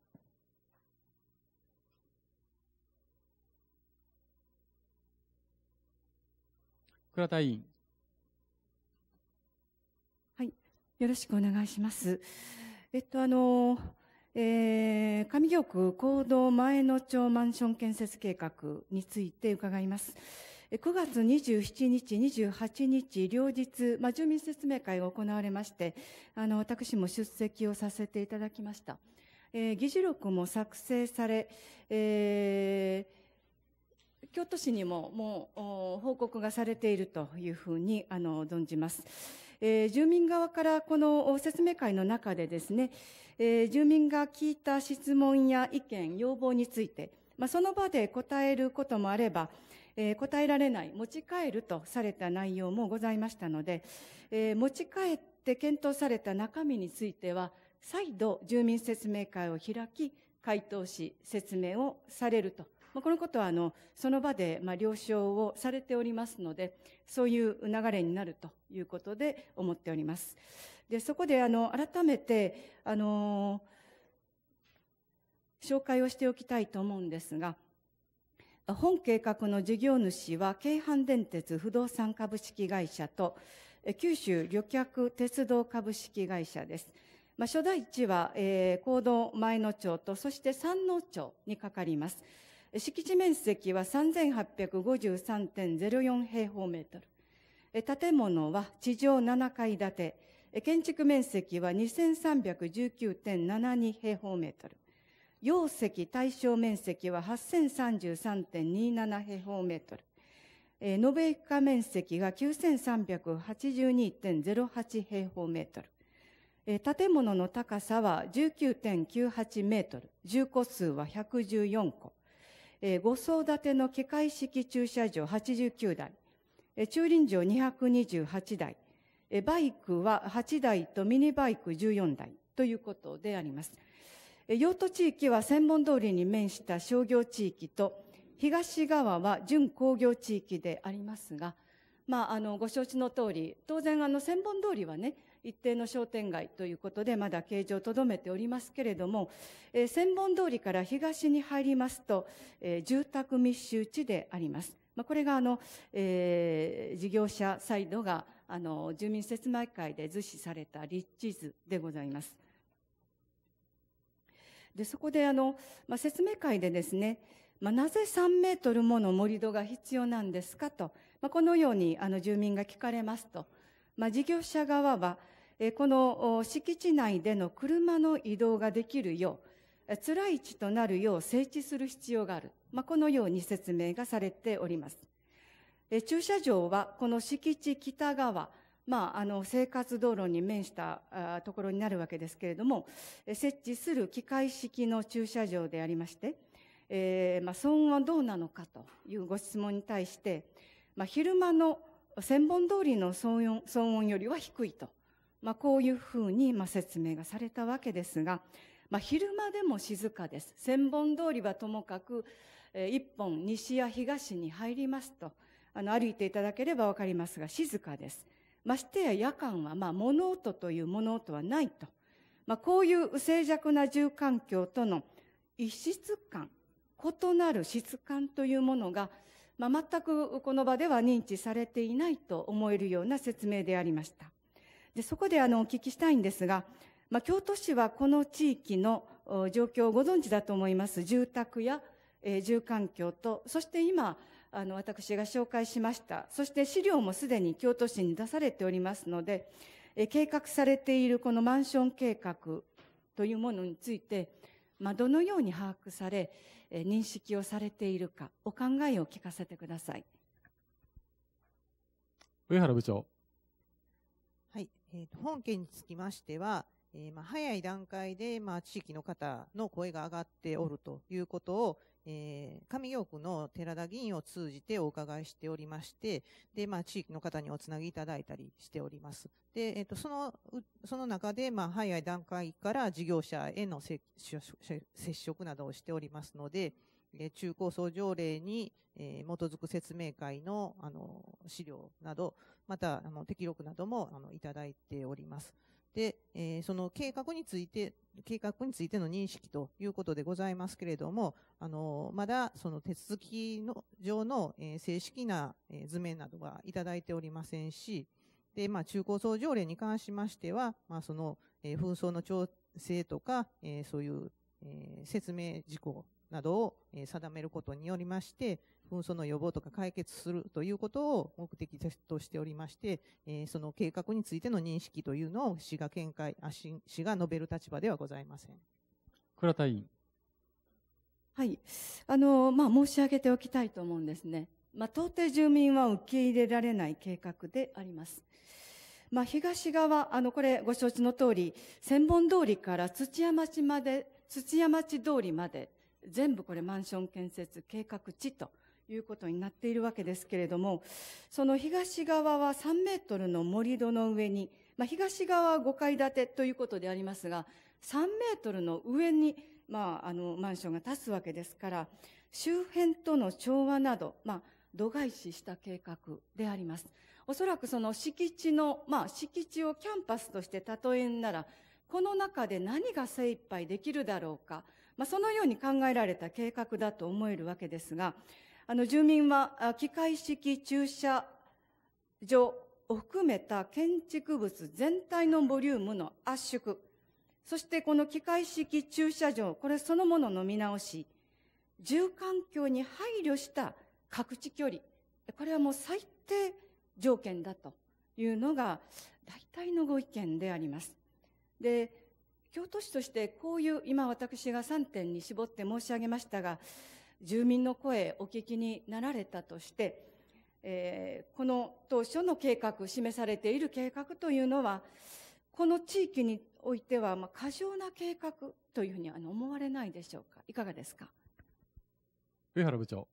倉田委員。はい、よろしくお願いします。えっと、あの、えー、上京区行動前の町マンション建設計画について伺います。9月27日、28日、両日、まあ、住民説明会が行われまして、あの、私も出席をさせていただきました。えー、議事録も作成され、えー、京都市にももう報告がされているというふうにあの存じます。えー、住民側からこの説明会の中でですね、えー、住民が聞いた質問や意見、要望について、まあ、その場で答えることもあれば、えー、答えられない、持ち帰るとされた内容もございましたので、えー、持ち帰って検討された中身については、再度住民説明会を開き、回答し、説明をされるとまあ、このことはあのその場でまあ了承をされておりますのでそういう流れになるということで思っております。でそこであの改めてあの紹介をしておきたいと思うんですが本計画の事業主は京阪電鉄不動産株式会社と九州旅客鉄道株式会社です。まあ、初代地は、えー、行前の町とそして山王町にかかります。敷地面積は3853.04平方メートル。建物は地上7階建て。建築面積は2319.72平方メートル。容積対象面積は8033.27平方メートル。え延べ床面積が9382.08平方メートル。え建物の高さは19.98メートル。住戸数は114戸。えー、5層建ての機械式駐車場89台、えー、駐輪場228台、えー、バイクは8台とミニバイク14台ということであります。えー、用途地域は専門通りに面した商業地域と、東側は準工業地域でありますが、まあ、あの、ご承知の通り、当然、あの、千本通りはね、一定の商店街ということでまだ形状をとどめておりますけれども、えー、千本通りから東に入りますと、えー、住宅密集地であります。まあ、これがあの、えー、事業者サイドがあの住民説明会で図示された立地図でございます。でそこであの、まあ、説明会でですね、まあ、なぜ3メートルもの盛り土が必要なんですかと、まあ、このようにあの住民が聞かれますと、まあ、事業者側はこの敷地内での車の移動ができるようつらい地となるよう整地する必要がある、まあ、このように説明がされております駐車場はこの敷地北側まあ、あの生活道路に面したところになるわけですけれども設置する機械式の駐車場でありまして、えーまあ、騒音はどうなのかというご質問に対して、まあ、昼間の千本通りの騒音騒音よりは低いとまあ、こういうふうにまあ説明がされたわけですが、まあ、昼間でも静かです千本通りはともかく、え一本西や東に入りますとあの歩いていただければ分かりますが静かですましてや夜間はまあ物音という物音はないと、まあ、こういう静寂な住環境との異質感異なる質感というものが、まあ、全くこの場では認知されていないと思えるような説明でありました。でそこであのお聞きしたいんですが、まあ、京都市はこの地域の状況をご存知だと思います住宅や、えー、住環境とそして今あの私が紹介しましたそして資料もすでに京都市に出されておりますので、えー、計画されているこのマンション計画というものについて、まあ、どのように把握され、えー、認識をされているかお考えを聞かせてください上原部長えー、と本件につきましては、えー、まあ、早い段階で、まあ、地域の方の声が上がっておるということを、えー、上京区の寺田議員を通じてお伺いしておりまして、で、まあ、地域の方におつなぎいただいたりしております。で、えっ、ー、と、その、その中で、まあ、早い段階から事業者への接触などをしておりますので、中高層条例に、え基づく説明会の、あの、資料など、また、あの、適録なども、あの、いただいております。で、えー、その計画について、計画についての認識ということでございますけれども、あの、まだその手続きの上の、えー、正式な、え図面などがいただいておりませんし、で、まあ、中高層条例に関しましては、まあ、その、えー、紛争の調整とか、えー、そういう、えー、説明事項などを定めることによりまして、紛争の予防とか解決するということを目的としておりまして、その計画についての認識というのを市が見解、あ市が述べる立場ではございません。倉田委員。はい。あの、まあ、申し上げておきたいと思うんですね。まあ、到底住民は受け入れられない計画であります。まあ、東側、あの、これご承知の通り、千本通りから土屋町まで、土屋町通りまで全部これマンション建設計画地ということになっているわけですけれども、その東側は3メートルの盛り土の上に、まあ、東側は5階建てということでありますが、3メートルの上に、まあ、あの、マンションが建つわけですから、周辺との調和など、まあ、度外視した計画であります。おそらくその敷地の、まあ、敷地をキャンパスとして例えんなら、この中で何が精一杯できるだろうか、まあ、そのように考えられた計画だと思えるわけですが、あの住民は機械式駐車場を含めた建築物全体のボリュームの圧縮、そしてこの機械式駐車場、これそのものの見直し、住環境に配慮した各地距離、これはもう最低条件だというのが大体のご意見であります。で、京都市としてこういう今私が3点に絞って申し上げましたが住民の声お聞きになられたとして、えー、この当初の計画示されている計画というのはこの地域においては、まあ、過剰な計画というふうにあの思われないでしょうかいかがですか上原部長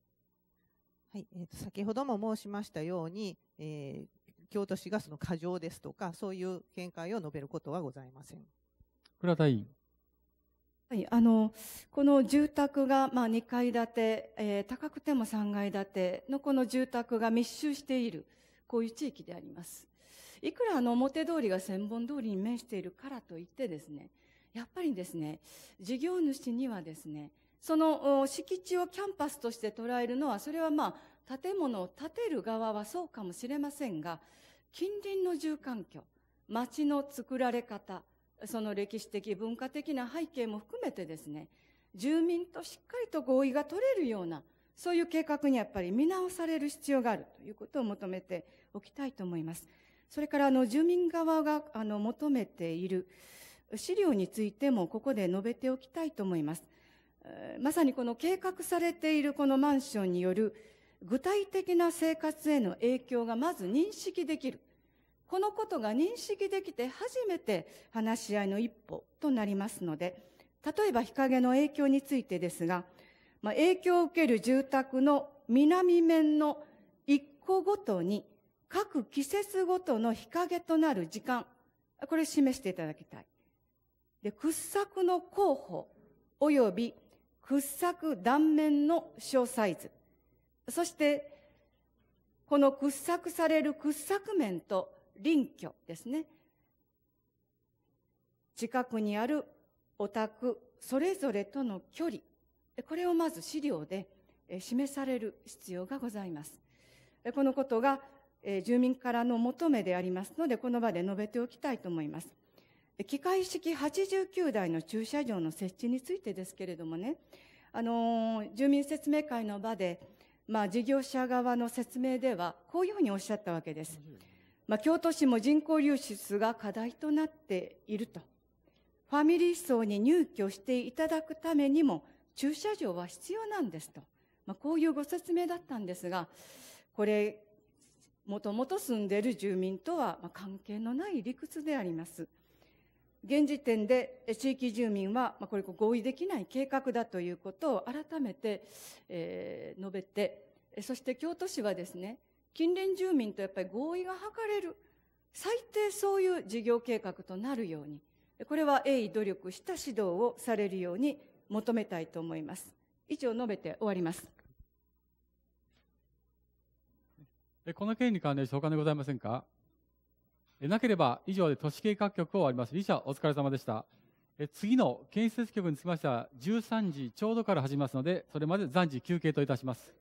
はいえー、と先ほども申しましたように、えー、京都市がその過剰ですとかそういう見解を述べることはございません。倉委員。はい、あのこの住宅が、まあ、2階建て、えー、高くても3階建てのこの住宅が密集しているこういう地域でありますいくらあの表通りが千本通りに面しているからといってですねやっぱりですね事業主にはですねその敷地をキャンパスとして捉えるのはそれはまあ建物を建てる側はそうかもしれませんが近隣の住環境街の作られ方その歴史的文化的な背景も含めてですね住民としっかりと合意が取れるようなそういう計画にやっぱり見直される必要があるということを求めておきたいと思います。それからあの住民側があの求めている資料についてもここで述べておきたいと思います。まさにこの計画されているこのマンションによる具体的な生活への影響がまず認識できる。このことが認識できて初めて話し合いの一歩となりますので、例えば日陰の影響についてですが、まあ、影響を受ける住宅の南面の1個ごとに各季節ごとの日陰となる時間、これ示していただきたい。で、掘削の候補及び掘削断面の小サイズ。そして、この掘削される掘削面と臨居ですね。近くにあるお宅それぞれとの距離これをまず資料で示される必要がございますこのことが住民からの求めでありますのでこの場で述べておきたいと思います機械式89台の駐車場の設置についてですけれどもねあの住民説明会の場で、まあ、事業者側の説明ではこういうふうにおっしゃったわけです、うんまあ、京都市も人口流出が課題となっていると。ファミリー層に入居していただくためにも駐車場は必要なんですと。まあ、こういうご説明だったんですが、これ、もともと住んでいる住民とは関係のない理屈であります。現時点で地域住民はこれ合意できない計画だということを改めて、えー、述べてそして京都市はですね近隣住民とやっぱり合意が図れる最低そういう事業計画となるようにこれは鋭意努力した指導をされるように求めたいと思います以上述べて終わりますこの件に関連して他にございませんかなければ以上で都市計画局を終わります理社お疲れ様でした次の建設局につきましては13時ちょうどから始めますのでそれまで暫時休憩といたします